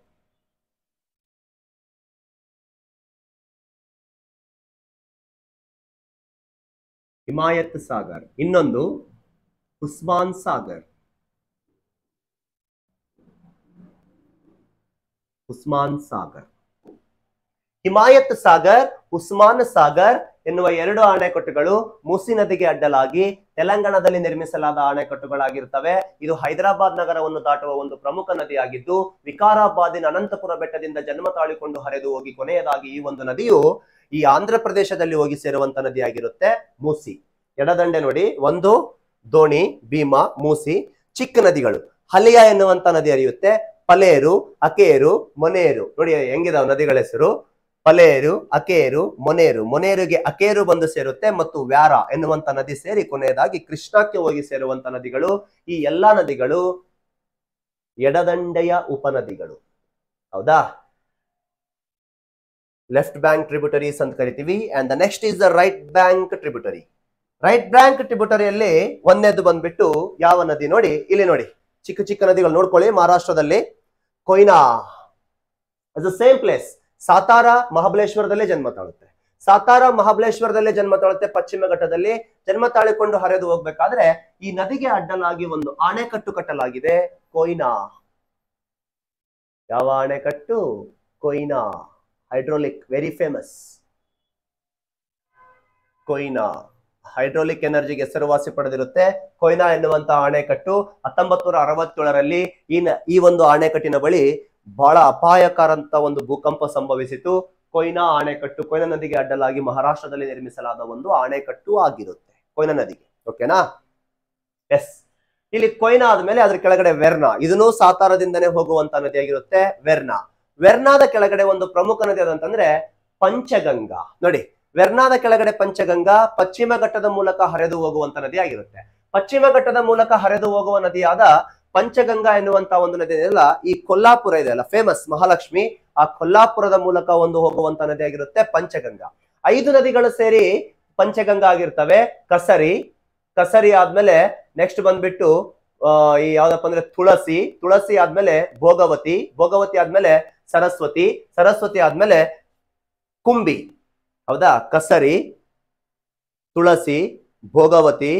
ಹಿಮಾಯತ್ ಸಾಗರ್ ಇನ್ನೊಂದು ಉಸ್ಮಾನ್ ಸಾಗರ್ ಉಸ್ಮಾನ್ ಸಾಗರ್ ಹಿಮಾಯತ್ ಸಾಗರ್ ಉಸ್ಮಾನ್ ಸಾಗರ್ ಎನ್ನುವ ಎರಡು ಅಣೆಕಟ್ಟುಗಳು ಮೂಸಿ ನದಿಗೆ ಅಡ್ಡಲಾಗಿ ತೆಲಂಗಾಣದಲ್ಲಿ ನಿರ್ಮಿಸಲಾದ ಅಣೆಕಟ್ಟುಗಳಾಗಿರುತ್ತವೆ ಇದು ಹೈದರಾಬಾದ್ ನಗರವನ್ನು ದಾಟುವ ಒಂದು ಪ್ರಮುಖ ನದಿಯಾಗಿದ್ದು ವಿಕಾರಾಬಾದಿನ ಅನಂತಪುರ ಬೆಟ್ಟದಿಂದ ಜನ್ಮ ತಾಳಿಕೊಂಡು ಹರಿದು ಹೋಗಿ ಕೊನೆಯದಾಗಿ ಈ ಒಂದು ನದಿಯು ಈ ಆಂಧ್ರ ಪ್ರದೇಶದಲ್ಲಿ ಹೋಗಿ ಸೇರುವಂತ ನದಿಯಾಗಿರುತ್ತೆ ಮೂಸಿ ಎಡದಂಡೆ ನೋಡಿ ಒಂದು ದೋಣಿ ಭೀಮಾ ಮೂಸಿ ಚಿಕ್ಕ ನದಿಗಳು ಹಲಿಯ ಎನ್ನುವಂತ ನದಿ ಹರಿಯುತ್ತೆ ಪಲೇರು ಅಕೇರು ಮೊನೇರು ನೋಡಿ ಹೆಂಗಿದಾವ ನದಿಗಳ ಹೆಸರು ಪಲೇರು ಅಕೇರು ಮೊನೇರು ಮೊನೇರಿಗೆ ಅಕೇರು ಬಂದು ಸೇರುತ್ತೆ ಮತ್ತು ವ್ಯಾರ ಎನ್ನುವಂತ ನದಿ ಸೇರಿ ಕೊನೆಯದಾಗಿ ಕೃಷ್ಣಕ್ಕೆ ಹೋಗಿ ಸೇರುವಂತ ನದಿಗಳು ಈ ಎಲ್ಲಾ ನದಿಗಳು ಎಡದಂಡೆಯ ಉಪನದಿಗಳು ಹೌದಾ ಲೆಫ್ಟ್ ಬ್ಯಾಂಕ್ ಟ್ರಿಬ್ಯೂಟರೀಸ್ ಅಂತ ಕರಿತೀವಿ and the next is the right bank tributary right bank ಟ್ರಿಬ್ಯೂಟರಿಯಲ್ಲಿ ಒಂದೇದು ಬಂದ್ಬಿಟ್ಟು ಯಾವ ನದಿ ನೋಡಿ ಇಲ್ಲಿ ನೋಡಿ ಚಿಕ್ಕ ಚಿಕ್ಕ ನದಿಗಳು ನೋಡ್ಕೊಳ್ಳಿ ಮಹಾರಾಷ್ಟ್ರದಲ್ಲಿ ಕೊಯ್ನಾ ಸೇಮ್ ಪ್ಲೇಸ್ ಸಾತಾರ ಮಹಾಬಲೇಶ್ವರದಲ್ಲೇ ಜನ್ಮ ತಾಳುತ್ತೆ ಸಾತಾರ ಮಹಾಬಲೇಶ್ವರದಲ್ಲೇ ಜನ್ಮ ತಾಳುತ್ತೆ ಪಶ್ಚಿಮ ಘಟ್ಟದಲ್ಲಿ ಜನ್ಮ ತಾಳಿಕೊಂಡು ಹರಿದು ಹೋಗ್ಬೇಕಾದ್ರೆ ಈ ನದಿಗೆ ಅಡ್ಡಲಾಗಿ ಒಂದು ಆಣೆಕಟ್ಟು ಕಟ್ಟಲಾಗಿದೆ ಕೊಯ್ನಾ ಯಾವ ಅಣೆಕಟ್ಟು Koyna hydraulic very famous Koyna hydraulic ಎನರ್ಜಿಗೆ ಹೆಸರುವಾಸಿ ಪಡೆದಿರುತ್ತೆ ಕೊಯ್ನಾ ಎನ್ನುವಂತಹ ಅಣೆಕಟ್ಟು ಹತ್ತೊಂಬತ್ತು ನೂರ ಅರವತ್ತೇಳರಲ್ಲಿ ಈ ಒಂದು ಅಣೆಕಟ್ಟಿನ ಬಳಿ ಬಹಳ ಅಪಾಯಕಾರಂತ ಒಂದು ಭೂಕಂಪ ಸಂಭವಿಸಿತು ಕೊಯ್ನಾ ಆಣೆಕಟ್ಟು ಕೊಯ್ನಾ ನದಿಗೆ ಅಡ್ಡಲಾಗಿ ಮಹಾರಾಷ್ಟ್ರದಲ್ಲಿ ನಿರ್ಮಿಸಲಾದ ಒಂದು ಆಣೆಕಟ್ಟು ಆಗಿರುತ್ತೆ ಕೊಯ್ನಾ ನದಿಗೆ ಓಕೆನಾ ಎಸ್ ಇಲ್ಲಿ ಕೊಯ್ನಾ ಆದ್ಮೇಲೆ ಅದ್ರ ಕೆಳಗಡೆ ವೆರ್ನಾ ಇದನ್ನು ಸಾತಾರದಿಂದನೇ ಹೋಗುವಂತ ನದಿಯಾಗಿರುತ್ತೆ ವೆರ್ನಾ ವೆರ್ನಾದ ಕೆಳಗಡೆ ಒಂದು ಪ್ರಮುಖ ನದಿ ಅದಂತಂದ್ರೆ ಪಂಚಗಂಗಾ ನೋಡಿ ವೆರ್ನಾದ ಕೆಳಗಡೆ ಪಂಚಗಂಗಾ ಪಶ್ಚಿಮ ಘಟ್ಟದ ಮೂಲಕ ಹರಿದು ಹೋಗುವಂತ ನದಿಯಾಗಿರುತ್ತೆ ಪಶ್ಚಿಮ ಘಟ್ಟದ ಮೂಲಕ ಹರಿದು ಹೋಗುವ ನದಿಯಾದ ಪಂಚಗಂಗಾ ಎನ್ನುವಂತ ಒಂದು ನದಿ ಇದೆಯಲ್ಲ ಈ ಕೊಲ್ಲಾಪುರ ಇದೆ ಅಲ್ಲ ಫೇಮಸ್ ಮಹಾಲಕ್ಷ್ಮಿ ಆ ಕೊಲ್ಲಾಪುರದ ಮೂಲಕ ಒಂದು ಹೋಗುವಂತ ನದಿ ಆಗಿರುತ್ತೆ ಪಂಚಗಂಗಾ ಐದು ನದಿಗಳು ಸೇರಿ ಪಂಚಗಂಗಾ ಆಗಿರ್ತವೆ ಕಸರಿ ಕಸರಿ ಆದ್ಮೇಲೆ ನೆಕ್ಸ್ಟ್ ಬಂದ್ಬಿಟ್ಟು ಈ ಯಾವ್ದಪ್ಪ ಅಂದ್ರೆ ತುಳಸಿ ತುಳಸಿ ಆದ್ಮೇಲೆ ಭೋಗವತಿ ಭೋಗವತಿ ಆದ್ಮೇಲೆ ಸರಸ್ವತಿ ಸರಸ್ವತಿ ಆದ್ಮೇಲೆ ಕುಂಬಿ ಹೌದಾ ಕಸರಿ ತುಳಸಿ ಭೋಗವತಿ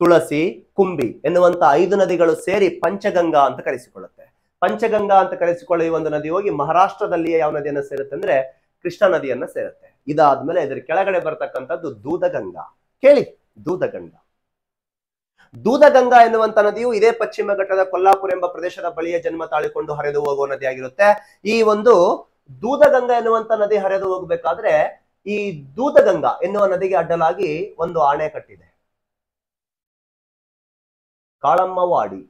ತುಳಸಿ ಕುಂಬಿ ಎನ್ನುವಂತ ಐದು ನದಿಗಳು ಸೇರಿ ಪಂಚಗಂಗಾ ಅಂತ ಕರೆಸಿಕೊಳ್ಳುತ್ತೆ ಪಂಚಗಂಗಾ ಅಂತ ಕರೆಸಿಕೊಳ್ಳುವ ಒಂದು ನದಿ ಹೋಗಿ ಮಹಾರಾಷ್ಟ್ರದಲ್ಲಿಯೇ ಯಾವ ನದಿಯನ್ನ ಸೇರುತ್ತೆ ಅಂದ್ರೆ ಕೃಷ್ಣಾ ನದಿಯನ್ನ ಸೇರುತ್ತೆ ಇದಾದ್ಮೇಲೆ ಇದ್ರ ಕೆಳಗಡೆ ಬರ್ತಕ್ಕಂಥದ್ದು ದೂದಗಂಗಾ ಕೇಳಿ ದೂದಗಂಗಾ ದೂದಗಂಗಾ ಎನ್ನುವಂತ ನದಿಯು ಇದೇ ಪಶ್ಚಿಮ ಘಟ್ಟದ ಕೊಲ್ಲಾಪುರ ಎಂಬ ಪ್ರದೇಶದ ಬಳಿಯ ಜನ್ಮ ತಾಳಿಕೊಂಡು ಹರಿದು ಹೋಗುವ ನದಿಯಾಗಿರುತ್ತೆ ಈ ಒಂದು ದೂದಗಂಗಾ ಎನ್ನುವಂತ ನದಿ ಹರಿದು ಹೋಗಬೇಕಾದ್ರೆ ಈ ದೂದಗಂಗಾ ಎನ್ನುವ ನದಿಗೆ ಅಡ್ಡಲಾಗಿ ಒಂದು ಆಣೆ ಕಟ್ಟಿದೆ ಕಾಳಮ್ಮವಾಡಿ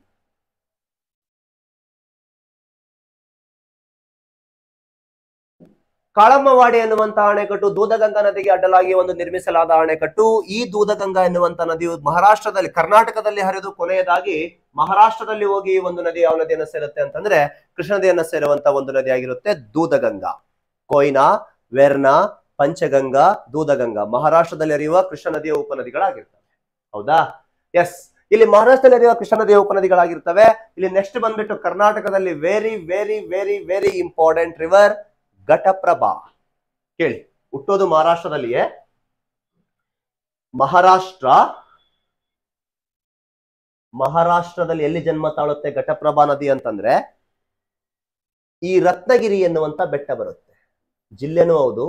ಕಾಳಮ್ಮವಾಡಿ ಎನ್ನುವಂತಹ ಅಣೆಕಟ್ಟು ದೂದಗಂಗಾ ನದಿಗೆ ಅಡ್ಡಲಾಗಿ ಒಂದು ನಿರ್ಮಿಸಲಾದ ಅಣೆಕಟ್ಟು ಈ ದೂದಗಂಗಾ ಎನ್ನುವಂತಹ ನದಿಯು ಮಹಾರಾಷ್ಟ್ರದಲ್ಲಿ ಕರ್ನಾಟಕದಲ್ಲಿ ಹರಿದು ಕೊನೆಯದಾಗಿ ಮಹಾರಾಷ್ಟ್ರದಲ್ಲಿ ಹೋಗಿ ಈ ಒಂದು ನದಿ ಯಾವ ನದಿಯನ್ನು ಸೇರುತ್ತೆ ಅಂತಂದ್ರೆ ಕೃಷ್ಣ ನದಿಯನ್ನು ಸೇರುವಂತಹ ಒಂದು ನದಿಯಾಗಿರುತ್ತೆ ದೂದಗಂಗಾ ಕೊಯ್ನಾ ವೆರ್ನಾ ಪಂಚಗಂಗಾ ದೂದಗಂಗಾ ಮಹಾರಾಷ್ಟ್ರದಲ್ಲಿ ಹರಿಯುವ ಕೃಷ್ಣ ನದಿಯ ಉಪನದಿಗಳಾಗಿರ್ತವೆ ಹೌದಾ ಎಸ್ ಇಲ್ಲಿ ಮಹಾರಾಷ್ಟ್ರದಲ್ಲಿರುವ ಕೃಷ್ಣ ನದಿಯ ಉಪನದಿಗಳಾಗಿರ್ತವೆ ಇಲ್ಲಿ ನೆಕ್ಸ್ಟ್ ಬಂದ್ಬಿಟ್ಟು ಕರ್ನಾಟಕದಲ್ಲಿ very very very very important river Ghataprabha ಕೇಳಿ ಹುಟ್ಟೋದು ಮಹಾರಾಷ್ಟ್ರದಲ್ಲಿಯೇ ಮಹಾರಾಷ್ಟ್ರ ಮಹಾರಾಷ್ಟ್ರದಲ್ಲಿ ಎಲ್ಲಿ ಜನ್ಮ ತಾಳುತ್ತೆ ಘಟಪ್ರಭಾ ನದಿ ಅಂತಂದ್ರೆ ಈ ರತ್ನಗಿರಿ ಎನ್ನುವಂತ ಬೆಟ್ಟ ಬರುತ್ತೆ ಜಿಲ್ಲೆನೂ ಹೌದು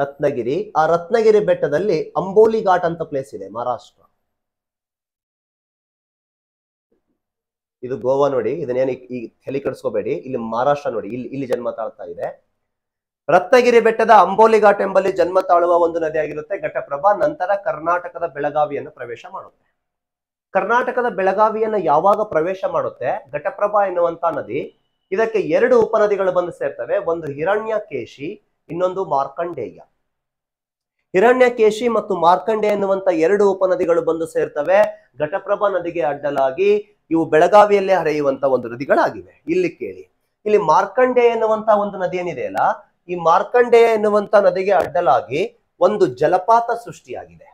ರತ್ನಗಿರಿ ಆ ರತ್ನಗಿರಿ ಬೆಟ್ಟದಲ್ಲಿ ಅಂಬೋಲಿ ಘಾಟ್ ಅಂತ ಪ್ಲೇಸ್ ಇದೆ ಮಹಾರಾಷ್ಟ್ರ ಇದು ಗೋವಾ ನೋಡಿ ಇದನ್ನೇನು ಈ ತಲೆ ಕೆಡಿಸ್ಕೋಬೇಡಿ ಇಲ್ಲಿ ಮಹಾರಾಷ್ಟ್ರ ನೋಡಿ ಇಲ್ಲಿ ಇಲ್ಲಿ ಜನ್ಮ ತಾಳ್ತಾ ಇದೆ ರತ್ನಗಿರಿ ಬೆಟ್ಟದ ಅಂಬೋಲಿ ಘಾಟ್ ಎಂಬಲ್ಲಿ ಜನ್ಮ ತಾಳುವ ಒಂದು ನದಿಯಾಗಿರುತ್ತೆ ಘಟಪ್ರಭಾ ನಂತರ ಕರ್ನಾಟಕದ ಬೆಳಗಾವಿಯನ್ನು ಪ್ರವೇಶ ಮಾಡುತ್ತೆ ಕರ್ನಾಟಕದ ಬೆಳಗಾವಿಯನ್ನು ಯಾವಾಗ ಪ್ರವೇಶ ಮಾಡುತ್ತೆ ಘಟಪ್ರಭಾ ಎನ್ನುವಂತ ನದಿ ಇದಕ್ಕೆ ಎರಡು ಉಪನದಿಗಳು ಬಂದು ಸೇರ್ತವೆ ಒಂದು ಹಿರಣ್ಯಕೇಶಿ ಇನ್ನೊಂದು ಮಾರ್ಕಂಡೇಯ ಹಿರಣ್ಯಕೇಶಿ ಮತ್ತು ಮಾರ್ಕಂಡೆ ಎನ್ನುವಂತ ಎರಡು ಉಪನದಿಗಳು ಬಂದು ಸೇರ್ತವೆ ಘಟಪ್ರಭಾ ನದಿಗೆ ಅಡ್ಡಲಾಗಿ ಇವು ಬೆಳಗಾವಿಯಲ್ಲೇ ಹರಿಯುವಂತ ಒಂದು ನದಿಗಳಾಗಿವೆ ಇಲ್ಲಿ ಕೇಳಿ ಇಲ್ಲಿ ಮಾರ್ಕಂಡೆ ಎನ್ನುವಂತ ಒಂದು ನದಿ ಏನಿದೆ ಅಲ್ಲ ಈ ಮಾರ್ಕಂಡೆ ಎನ್ನುವಂತ ನದಿಗೆ ಅಡ್ಡಲಾಗಿ ಒಂದು ಜಲಪಾತ ಸೃಷ್ಟಿಯಾಗಿದೆ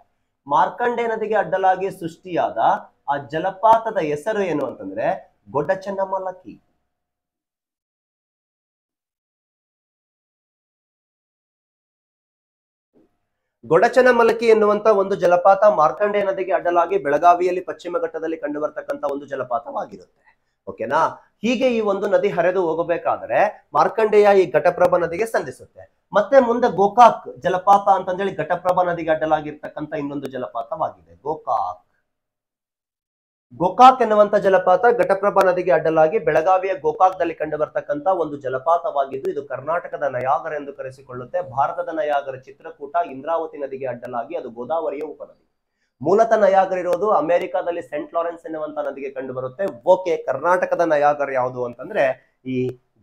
ಮಾರ್ಕಂಡೆ ನದಿಗೆ ಅಡ್ಡಲಾಗಿ ಸೃಷ್ಟಿಯಾದ ಆ ಜಲಪಾತದ ಹೆಸರು ಏನು ಅಂತಂದ್ರೆ ಗೊಡ್ಡ ಚೆನ್ನಮಲಕ್ಕಿ ಗೊಡಚನ ಮಲಕಿ ಎನ್ನುವಂತ ಒಂದು ಜಲಪಾತ ಮಾರ್ಕಂಡೆ ನದಿಗೆ ಅಡ್ಡಲಾಗಿ ಬೆಳಗಾವಿಯಲ್ಲಿ ಪಶ್ಚಿಮ ಘಟ್ಟದಲ್ಲಿ ಕಂಡು ಒಂದು ಜಲಪಾತವಾಗಿರುತ್ತೆ ಓಕೆನಾ ಹೀಗೆ ಈ ಒಂದು ನದಿ ಹರಿದು ಹೋಗಬೇಕಾದ್ರೆ ಮಾರ್ಕಂಡೆಯ ಈ ಘಟಪ್ರಭಾ ನದಿಗೆ ಸಂಧಿಸುತ್ತೆ ಮತ್ತೆ ಮುಂದೆ ಗೋಕಾಕ್ ಜಲಪಾತ ಅಂತಂದೇಳಿ ಘಟಪ್ರಭಾ ನದಿಗೆ ಅಡ್ಡಲಾಗಿರ್ತಕ್ಕಂಥ ಇನ್ನೊಂದು ಜಲಪಾತವಾಗಿದೆ ಗೋಕಾಕ್ ಗೋಕಾಕ್ ಎನ್ನುವಂತ ಜಲಪಾತ ಘಟಪ್ರಭಾ ನದಿಗೆ ಅಡ್ಡಲಾಗಿ ಬೆಳಗಾವಿಯ ಗೋಕಾಕ್ದಲ್ಲಿ ಕಂಡು ಒಂದು ಜಲಪಾತವಾಗಿದ್ದು ಇದು ಕರ್ನಾಟಕದ ನಯಾಗರ ಎಂದು ಕರೆಸಿಕೊಳ್ಳುತ್ತೆ ಭಾರತದ ನಯಾಗರ ಚಿತ್ರಕೂಟ ಇಂದ್ರಾವತಿ ನದಿಗೆ ಅಡ್ಡಲಾಗಿ ಅದು ಗೋದಾವರಿಯ ಉಪನದಿ ಮೂಲತಃ ನಯಾಗರ ಇರೋದು ಅಮೆರಿಕಾದಲ್ಲಿ ಸೆಂಟ್ ಲಾರೆನ್ಸ್ ಎನ್ನುವಂತ ನದಿಗೆ ಕಂಡು ಬರುತ್ತೆ ಓಕೆ ಕರ್ನಾಟಕದ ನಯಾಗರ ಯಾವುದು ಅಂತಂದ್ರೆ ಈ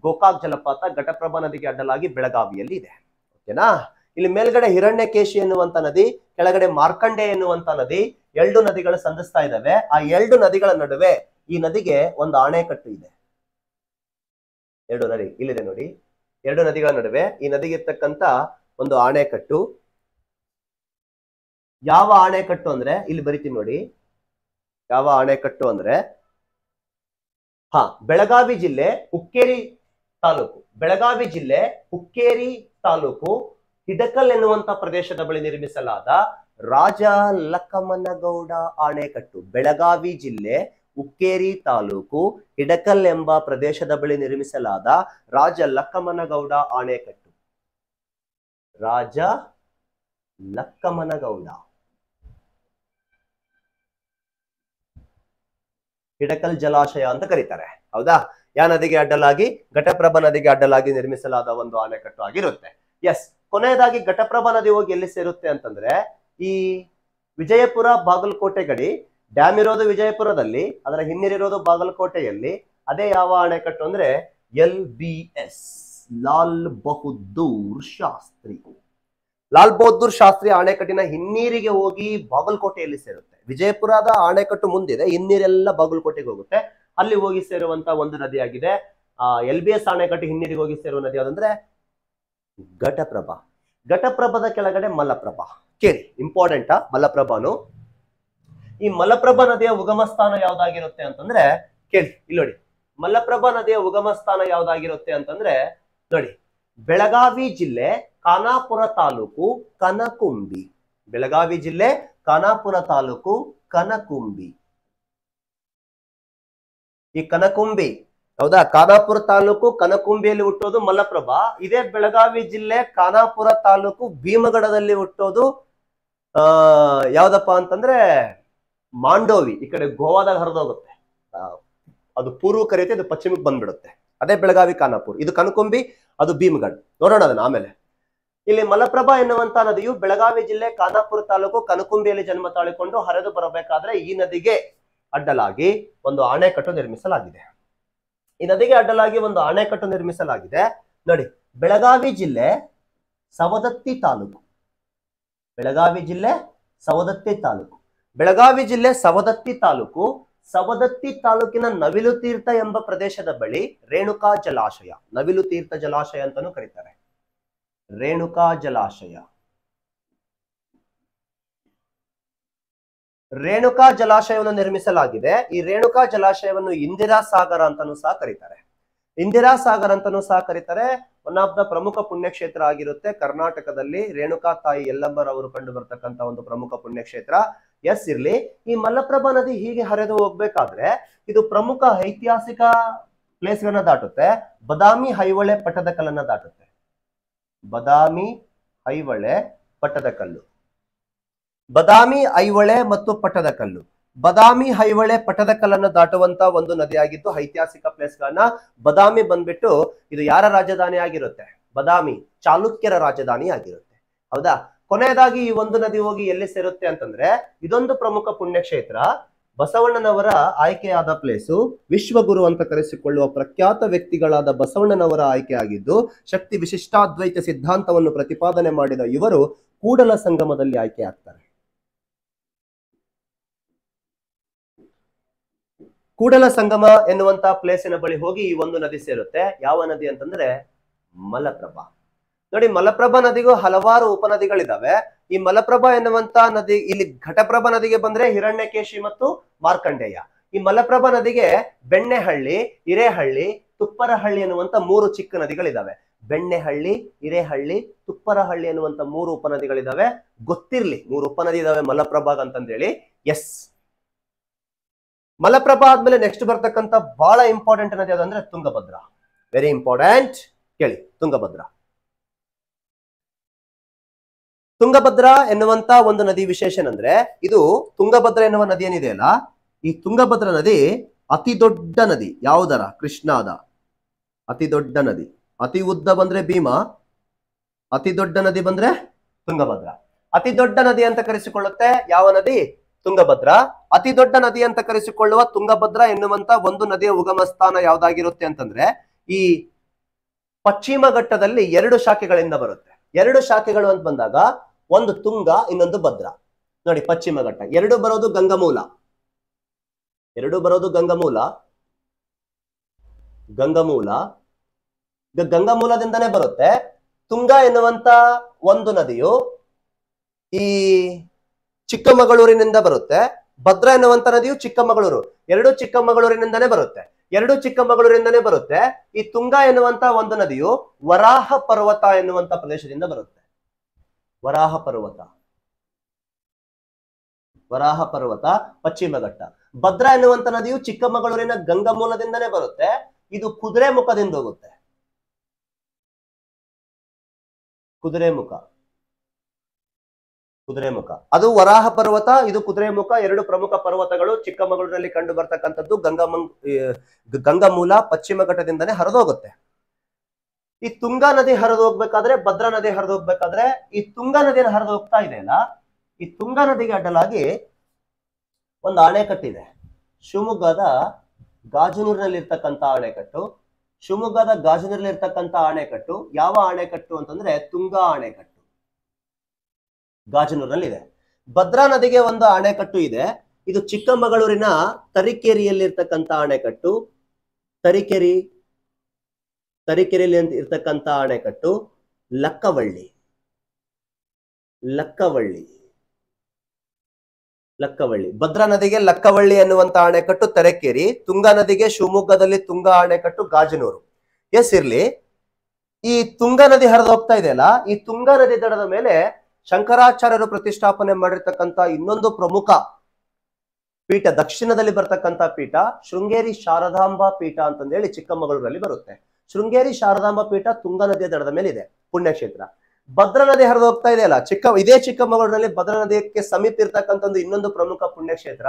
ಗೋಕಾಕ್ ಜಲಪಾತ ಘಟಪ್ರಭಾ ನದಿಗೆ ಅಡ್ಡಲಾಗಿ ಬೆಳಗಾವಿಯಲ್ಲಿ ಇದೆ ಓಕೆನಾ ಇಲ್ಲಿ ಮೇಲ್ಗಡೆ ಹಿರಣ್ಯಕೇಶಿ ಎನ್ನುವಂತ ನದಿ ಕೆಳಗಡೆ ಮಾರ್ಕಂಡೆ ಎನ್ನುವಂತ ನದಿ ಎರಡು ನದಿಗಳು ಸಂಧಿಸ್ತಾ ಇದ್ದಾವೆ ಆ ಎರಡು ನದಿಗಳ ನಡುವೆ ಈ ನದಿಗೆ ಒಂದು ಆಣೆಕಟ್ಟು ಇದೆ ಎರಡು ನದಿ ಇಲ್ಲಿದೆ ನೋಡಿ ಎರಡು ನದಿಗಳ ನಡುವೆ ಈ ನದಿಗೆ ಇರ್ತಕ್ಕಂತ ಒಂದು ಆಣೆಕಟ್ಟು ಯಾವ ಅಣೆಕಟ್ಟು ಅಂದ್ರೆ ಇಲ್ಲಿ ಬರಿತೀನಿ ನೋಡಿ ಯಾವ ಅಣೆಕಟ್ಟು ಅಂದ್ರೆ ಹಾ ಬೆಳಗಾವಿ ಜಿಲ್ಲೆ ಹುಕ್ಕೇರಿ ತಾಲೂಕು ಬೆಳಗಾವಿ ಜಿಲ್ಲೆ ಹುಕ್ಕೇರಿ ತಾಲೂಕು ಹಿಡಕಲ್ ಎನ್ನುವಂತ ಪ್ರದೇಶದ ಬಳಿ ನಿರ್ಮಿಸಲಾದ ರಾಜ ಲಕ್ಕಮ್ಮನಗೌಡ ಆಣೆಕಟ್ಟು ಬೆಳಗಾವಿ ಜಿಲ್ಲೆ ಉಕ್ಕೇರಿ ತಾಲೂಕು ಹಿಡಕಲ್ ಎಂಬ ಪ್ರದೇಶದ ಬಳಿ ನಿರ್ಮಿಸಲಾದ ರಾಜ ಲಕ್ಕಮ್ಮನಗೌಡ ಆಣೆಕಟ್ಟು ರಾಜ ಲಕ್ಕಮ್ಮನಗೌಡ ಹಿಡಕಲ್ ಜಲಾಶಯ ಅಂತ ಕರೀತಾರೆ ಹೌದಾ ಯಾ ನದಿಗೆ ಅಡ್ಡಲಾಗಿ ಘಟಪ್ರಭಾ ನದಿಗೆ ಅಡ್ಡಲಾಗಿ ನಿರ್ಮಿಸಲಾದ ಒಂದು ಆಣೆಕಟ್ಟು ಆಗಿರುತ್ತೆ ಎಸ್ ಕೊನೆಯದಾಗಿ ಘಟಪ್ರಭಾ ನದಿ ಹೋಗಿ ಎಲ್ಲಿ ಸೇರುತ್ತೆ ಅಂತಂದ್ರೆ ಈ ವಿಜಯಪುರ ಬಾಗಲಕೋಟೆ ಗಡಿ ಡ್ಯಾಮ್ ಇರೋದು ವಿಜಯಪುರದಲ್ಲಿ ಅದರ ಹಿನ್ನೀರಿರೋದು ಬಾಗಲಕೋಟೆಯಲ್ಲಿ ಅದೇ ಯಾವ ಅಣೆಕಟ್ಟು ಅಂದ್ರೆ L B S Lal Bahadur Shastri Lal Bahadur Shastri ಅಣೆಕಟ್ಟಿನ ಹಿನ್ನೀರಿಗೆ ಹೋಗಿ ಬಾಗಲಕೋಟೆಯಲ್ಲಿ ಸೇರುತ್ತೆ ವಿಜಯಪುರದ ಅಣೆಕಟ್ಟು ಮುಂದಿದೆ ಹಿನ್ನೀರೆಲ್ಲ ಬಾಗಲಕೋಟೆಗೆ ಹೋಗುತ್ತೆ ಅಲ್ಲಿ ಹೋಗಿ ಸೇರುವಂತ ಒಂದು ನದಿಯಾಗಿದೆ ಆ ಎಲ್ ಬಿ ಎಸ್ ಅಣೆಕಟ್ಟು ಹಿನ್ನೀರಿಗೆ ಹೋಗಿ ಸೇರುವ ನದಿ ಯಾವ್ದಂದ್ರೆ ಘಟಪ್ರಭಾ ಘಟಪ್ರಭದ ಕೆಳಗಡೆ ಮಲಪ್ರಭಾ ಕೇರಿ ಇಂಪಾರ್ಟೆಂಟಾ ಮಲಪ್ರಭಾನು ಈ ಮಲಪ್ರಭಾ ನದಿಯ ಉಗಮ ಸ್ಥಾನ ಯಾವ್ದಾಗಿರುತ್ತೆ ಅಂತಂದ್ರೆ ಕೇಳಿ ಇಲ್ಲಿ ನೋಡಿ ಮಲಪ್ರಭಾ ನದಿಯ ಉಗಮ ಸ್ಥಾನ ಯಾವ್ದಾಗಿರುತ್ತೆ ಅಂತಂದ್ರೆ ನೋಡಿ ಬೆಳಗಾವಿ ಜಿಲ್ಲೆ ಖಾನಾಪುರ ತಾಲೂಕು ಕನಕುಂಬಿ ಬೆಳಗಾವಿ ಜಿಲ್ಲೆ ಖಾನಾಪುರ ತಾಲೂಕು ಕನಕುಂಬಿ ಈ ಕನಕುಂಬಿ ಹೌದಾ ಖಾನಾಪುರ ತಾಲೂಕು ಕನಕುಂಬಿಯಲ್ಲಿ ಹುಟ್ಟೋದು ಮಲಪ್ರಭಾ ಇದೇ ಬೆಳಗಾವಿ ಜಿಲ್ಲೆ ಖಾನಾಪುರ ತಾಲೂಕು ಭೀಮಗಡದಲ್ಲಿ ಹುಟ್ಟೋದು ಆ ಯಾವ್ದಪ್ಪ ಅಂತಂದ್ರೆ ಮಾಂಡೋವಿ ಈ ಕಡೆ ಗೋವಾದಾಗ ಹರಿದೋಗುತ್ತೆ ಅದು ಪೂರ್ವ ಕರೆಯುತ್ತೆ ಅದು ಪಶ್ಚಿಮಕ್ಕೆ ಬಂದ್ಬಿಡುತ್ತೆ ಅದೇ ಬೆಳಗಾವಿ ಖಾನಾಪುರ್ ಇದು ಕನಕುಂಬಿ ಅದು ಭೀಮಗಢ್ ನೋಡೋಣ ಅದನ್ನ ಆಮೇಲೆ ಇಲ್ಲಿ ಮಲಪ್ರಭಾ ಎನ್ನುವಂತ ನದಿಯು ಬೆಳಗಾವಿ ಜಿಲ್ಲೆ ಖಾನಾಪುರ ತಾಲೂಕು ಕನಕುಂಬಿಯಲ್ಲಿ ಜನ್ಮ ತಾಳಿಕೊಂಡು ಹರಿದು ಬರಬೇಕಾದ್ರೆ ಈ ನದಿಗೆ ಅಡ್ಡಲಾಗಿ ಒಂದು ಅಣೆಕಟ್ಟು ನಿರ್ಮಿಸಲಾಗಿದೆ ಈ ನದಿಗೆ ಅಡ್ಡಲಾಗಿ ಒಂದು ಅಣೆಕಟ್ಟು ನಿರ್ಮಿಸಲಾಗಿದೆ ನೋಡಿ ಬೆಳಗಾವಿ ಜಿಲ್ಲೆ ಸವದತ್ತಿ ತಾಲೂಕು ಬೆಳಗಾವಿ ಜಿಲ್ಲೆ ಸವದತ್ತಿ ತಾಲೂಕು ಬೆಳಗಾವಿ ಜಿಲ್ಲೆ ಸವದತ್ತಿ ತಾಲೂಕು ಸವದತ್ತಿ ತಾಲೂಕಿನ ನವಿಲು ತೀರ್ಥ ಎಂಬ ಪ್ರದೇಶದ ಬಳಿ ರೇಣುಕಾ ಜಲಾಶಯ ನವಿಲು ತೀರ್ಥ ಜಲಾಶಯ ಅಂತಾನು ಕರೀತಾರೆ ರೇಣುಕಾ ಜಲಾಶಯ ರೇಣುಕಾ ಜಲಾಶಯವನ್ನು ನಿರ್ಮಿಸಲಾಗಿದೆ ಈ ರೇಣುಕಾ ಜಲಾಶಯವನ್ನು ಇಂದಿರಾ ಸಾಗರ ಅಂತಾನೂ ಸಹ ಕರೀತಾರೆ ಇಂದಿರಾ ಸಾಗರ್ ಅಂತಾನೂ ಸಹ ಕರೀತಾರೆ ಒನ್ ಆಫ್ ದ ಪ್ರಮುಖ ಪುಣ್ಯಕ್ಷೇತ್ರ ಆಗಿರುತ್ತೆ ಕರ್ನಾಟಕದಲ್ಲಿ ರೇಣುಕಾ ತಾಯಿ ಯಲ್ಲಂಬರ್ ಅವರು ಕಂಡು ಒಂದು ಪ್ರಮುಖ ಪುಣ್ಯಕ್ಷೇತ್ರ ಎಸ್ ಇರ್ಲಿ ಈ ಮಲ್ಲಪ್ರಭಾ ನದಿ ಹೀಗೆ ಹರಿದು ಹೋಗ್ಬೇಕಾದ್ರೆ ಇದು ಪ್ರಮುಖ ಐತಿಹಾಸಿಕ ಪ್ಲೇಸ್ ಗಳನ್ನ ದಾಟುತ್ತೆ ಬದಾಮಿ ಐಹೊಳೆ ಕಲ್ಲನ್ನ ದಾಟುತ್ತೆ ಬದಾಮಿ ಐಹೊಳೆ ಪಟ್ಟದಕಲ್ಲು ಬದಾಮಿ ಐಹೊಳೆ ಮತ್ತು ಪಟ್ಟದಕಲ್ಲು ಬದಾಮಿ ಹೈವಳೆ ಕಲ್ಲನ್ನು ದಾಟುವಂತ ಒಂದು ನದಿಯಾಗಿದ್ದು ಐತಿಹಾಸಿಕ ಪ್ಲೇಸ್ಗಳನ್ನ ಬದಾಮಿ ಬಂದ್ಬಿಟ್ಟು ಇದು ಯಾರ ರಾಜಧಾನಿ ಆಗಿರುತ್ತೆ ಬದಾಮಿ ಚಾಲುಕ್ಯರ ರಾಜಧಾನಿ ಆಗಿರುತ್ತೆ ಹೌದಾ ಕೊನೆಯದಾಗಿ ಈ ಒಂದು ನದಿ ಹೋಗಿ ಎಲ್ಲಿ ಸೇರುತ್ತೆ ಅಂತಂದ್ರೆ ಇದೊಂದು ಪ್ರಮುಖ ಪುಣ್ಯಕ್ಷೇತ್ರ ಬಸವಣ್ಣನವರ ಆಯ್ಕೆಯಾದ ಪ್ಲೇಸು ವಿಶ್ವಗುರು ಅಂತ ಕರೆಸಿಕೊಳ್ಳುವ ಪ್ರಖ್ಯಾತ ವ್ಯಕ್ತಿಗಳಾದ ಬಸವಣ್ಣನವರ ಆಯ್ಕೆ ಆಗಿದ್ದು ಶಕ್ತಿ ವಿಶಿಷ್ಟಾದ್ವೈತ ಸಿದ್ಧಾಂತವನ್ನು ಪ್ರತಿಪಾದನೆ ಮಾಡಿದ ಇವರು ಕೂಡಲ ಸಂಗಮದಲ್ಲಿ ಆಯ್ಕೆ ಆಗ್ತಾರೆ ಕೂಡಲ ಸಂಗಮ ಎನ್ನುವಂತಹ ಪ್ಲೇಸಿನ ಬಳಿ ಹೋಗಿ ಈ ಒಂದು ನದಿ ಸೇರುತ್ತೆ ಯಾವ ನದಿ ಅಂತಂದ್ರೆ ಮಲಪ್ರಭಾ ನೋಡಿ ಮಲಪ್ರಭಾ ನದಿಗೂ ಹಲವಾರು ಉಪನದಿಗಳಿದಾವೆ ಈ ಮಲಪ್ರಭಾ ಎನ್ನುವಂತ ನದಿ ಇಲ್ಲಿ ಘಟಪ್ರಭಾ ನದಿಗೆ ಬಂದ್ರೆ ಹಿರಣ್ಯಕೇಶಿ ಮತ್ತು ಮಾರ್ಕಂಡೇಯ ಈ ಮಲಪ್ರಭಾ ನದಿಗೆ ಬೆಣ್ಣೆಹಳ್ಳಿ ಹಿರೇಹಳ್ಳಿ ತುಪ್ಪರಹಳ್ಳಿ ಎನ್ನುವಂತ ಮೂರು ಚಿಕ್ಕ ನದಿಗಳಿದಾವೆ ಬೆಣ್ಣೆಹಳ್ಳಿ ಹಿರೇಹಳ್ಳಿ ತುಪ್ಪರಹಳ್ಳಿ ಎನ್ನುವಂತ ಮೂರು ಉಪನದಿಗಳಿದಾವೆ ಗೊತ್ತಿರ್ಲಿ ಮೂರು ಉಪನದಿ ಇದಾವೆ ಮಲಪ್ರಭಾಗ ಅಂತಂದೇಳಿ ಎಸ್ ಮಲಪ್ರಭಾ ಆದ್ಮೇಲೆ ನೆಕ್ಸ್ಟ್ ಬರ್ತಕ್ಕಂತ ಬಹಳ ಇಂಪಾರ್ಟೆಂಟ್ ಅನ್ನೋದು ಯಾವ್ದಂದ್ರೆ ತುಂಗಭದ್ರ ವೆರಿ ಇಂಪಾರ್ಟೆಂಟ್ ಕೇಳಿ ತುಂಗಭದ್ರ ತುಂಗಭದ್ರಾ ಎನ್ನುವಂತ ಒಂದು ನದಿ ವಿಶೇಷ ಏನಂದ್ರೆ ಇದು ತುಂಗಭದ್ರ ಎನ್ನುವ ನದಿ ಏನಿದೆ ಅಲ್ಲ ಈ ತುಂಗಭದ್ರಾ ನದಿ ಅತಿ ದೊಡ್ಡ ನದಿ ಯಾವುದರ ಕೃಷ್ಣಾದ ಅತಿ ದೊಡ್ಡ ನದಿ ಅತಿ ಉದ್ದ ಬಂದ್ರೆ ಭೀಮ ಅತಿ ದೊಡ್ಡ ನದಿ ಬಂದ್ರೆ ತುಂಗಭದ್ರಾ ಅತಿ ದೊಡ್ಡ ನದಿ ಅಂತ ಕರೆಸಿಕೊಳ್ಳುತ್ತೆ ಯಾವ ನದಿ ತುಂಗಭದ್ರಾ ಅತಿ ದೊಡ್ಡ ನದಿ ಅಂತ ಕರೆಸಿಕೊಳ್ಳುವ ತುಂಗಭದ್ರ ಎನ್ನುವಂತ ಒಂದು ನದಿಯ ಉಗಮ ಸ್ಥಾನ ಯಾವ್ದಾಗಿರುತ್ತೆ ಅಂತಂದ್ರೆ ಈ ಪಶ್ಚಿಮ ಘಟ್ಟದಲ್ಲಿ ಎರಡು ಶಾಖೆಗಳಿಂದ ಬರುತ್ತೆ ಎರಡು ಶಾಖೆಗಳು ಅಂತ ಬಂದಾಗ ಒಂದು ತುಂಗ ಇನ್ನೊಂದು ಭದ್ರ ನೋಡಿ ಪಶ್ಚಿಮ ಘಟ್ಟ ಎರಡು ಬರೋದು ಗಂಗಮೂಲ ಎರಡು ಬರೋದು ಗಂಗಮೂಲ ಗಂಗಮೂಲ ಗಂಗಮೂಲದಿಂದನೇ ಬರುತ್ತೆ ತುಂಗ ಎನ್ನುವಂತ ಒಂದು ನದಿಯು ಈ ಚಿಕ್ಕಮಗಳೂರಿನಿಂದ ಬರುತ್ತೆ ಭದ್ರಾ ಎನ್ನುವಂತ ನದಿಯು ಚಿಕ್ಕಮಗಳೂರು ಎರಡು ಚಿಕ್ಕಮಗಳೂರಿನಿಂದನೇ ಬರುತ್ತೆ ಎರಡು ಚಿಕ್ಕಮಗಳೂರಿಂದಾನೇ ಬರುತ್ತೆ ಈ ತುಂಗಾ ಎನ್ನುವಂತ ಒಂದು ನದಿಯು ವರಾಹ ಪರ್ವತ ಎನ್ನುವಂತ ಪ್ರದೇಶದಿಂದ ಬರುತ್ತೆ ವರಾಹ ಪರ್ವತ ವರಾಹ ಪರ್ವತ ಪಶ್ಚಿಮ ಘಟ್ಟ ಭದ್ರಾ ಎನ್ನುವಂತ ನದಿಯು ಚಿಕ್ಕಮಗಳೂರಿನ ಗಂಗಾ ಮೂಲದಿಂದಾನೇ ಬರುತ್ತೆ ಇದು ಕುದುರೆ ಮುಖದಿಂದ ಹೋಗುತ್ತೆ ಕುದುರೆ ಮುಖ ಕುದುರೆಮುಖ ಅದು ವರಾಹ ಪರ್ವತ ಇದು ಕುದುರೆಮುಖ ಎರಡು ಪ್ರಮುಖ ಪರ್ವತಗಳು ಚಿಕ್ಕಮಗಳೂರಿನಲ್ಲಿ ಕಂಡು ಬರ್ತಕ್ಕಂಥದ್ದು ಗಂಗಾ ಮೂಲ ಪಶ್ಚಿಮ ಘಟ್ಟದಿಂದನೇ ಹರಿದೋಗುತ್ತೆ ಈ ತುಂಗಾ ನದಿ ಹರಿದು ಹೋಗ್ಬೇಕಾದ್ರೆ ಭದ್ರಾ ನದಿ ಹರಿದು ಹೋಗ್ಬೇಕಾದ್ರೆ ಈ ತುಂಗಾ ನದಿಯನ್ನು ಹರಿದು ಹೋಗ್ತಾ ಅಲ್ಲ ಈ ತುಂಗಾ ನದಿಗೆ ಅಡ್ಡಲಾಗಿ ಒಂದು ಅಣೆಕಟ್ಟಿದೆ ಶಿವಮೊಗ್ಗದ ಗಾಜನೂರಿನಲ್ಲಿ ಇರ್ತಕ್ಕಂಥ ಅಣೆಕಟ್ಟು ಶಿವಮೊಗ್ಗದ ಗಾಜನೂರಲ್ಲಿ ಇರ್ತಕ್ಕಂಥ ಅಣೆಕಟ್ಟು ಯಾವ ಅಣೆಕಟ್ಟು ಅಂತಂದ್ರೆ ತುಂಗಾ ಅಣೆಕಟ್ಟು ಗಾಜನೂರಿನಲ್ಲಿದೆ ಭದ್ರಾ ನದಿಗೆ ಒಂದು ಅಣೆಕಟ್ಟು ಇದೆ ಇದು ಚಿಕ್ಕಮಗಳೂರಿನ ತರೀಕೆರೆಯಲ್ಲಿರ್ತಕ್ಕಂಥ ಅಣೆಕಟ್ಟು ತರೀಕೆರೆ ತರೀಕೆರೆಯಲ್ಲಿ ಇರ್ತಕ್ಕಂಥ ಅಣೆಕಟ್ಟು ಲಕ್ಕವಳ್ಳಿ ಲಕ್ಕವಳ್ಳಿ ಲಕ್ಕವಳ್ಳಿ ಭದ್ರಾ ನದಿಗೆ ಲಕ್ಕವಳ್ಳಿ ಅನ್ನುವಂತ ಅಣೆಕಟ್ಟು ತರೀಕೆರೆ ತುಂಗಾ ನದಿಗೆ ಶಿವಮೊಗ್ಗದಲ್ಲಿ ತುಂಗಾ ಅಣೆಕಟ್ಟು ಗಾಜನೂರು ಎಸ್ ಇರ್ಲಿ ಈ ತುಂಗಾ ನದಿ ಹರಿದು ಹೋಗ್ತಾ ಇದೆಯಲ್ಲ ಈ ತುಂಗಾ ನದಿ ದಡದ ಮೇಲೆ ಶಂಕರಾಚಾರ್ಯರು ಪ್ರತಿಷ್ಠಾಪನೆ ಮಾಡಿರ್ತಕ್ಕಂಥ ಇನ್ನೊಂದು ಪ್ರಮುಖ ಪೀಠ ದಕ್ಷಿಣದಲ್ಲಿ ಬರ್ತಕ್ಕಂಥ ಪೀಠ ಶೃಂಗೇರಿ ಶಾರದಾಂಬಾ ಪೀಠ ಅಂತಂದೇಳಿ ಚಿಕ್ಕಮಗಳೂರಲ್ಲಿ ಬರುತ್ತೆ ಶೃಂಗೇರಿ ಶಾರದಾಂಬಾ ಪೀಠ ತುಂಗಾ ನದಿಯ ದಡದ ಮೇಲೆ ಇದೆ ಪುಣ್ಯಕ್ಷೇತ್ರ ಭದ್ರಾ ನದಿ ಹರಿದು ಹೋಗ್ತಾ ಅಲ್ಲ ಚಿಕ್ಕ ಇದೇ ಚಿಕ್ಕಮಗಳೂರಿನಲ್ಲಿ ಭದ್ರಾ ನದಿಯಕ್ಕೆ ಸಮೀಪ ಇನ್ನೊಂದು ಪ್ರಮುಖ ಪುಣ್ಯಕ್ಷೇತ್ರ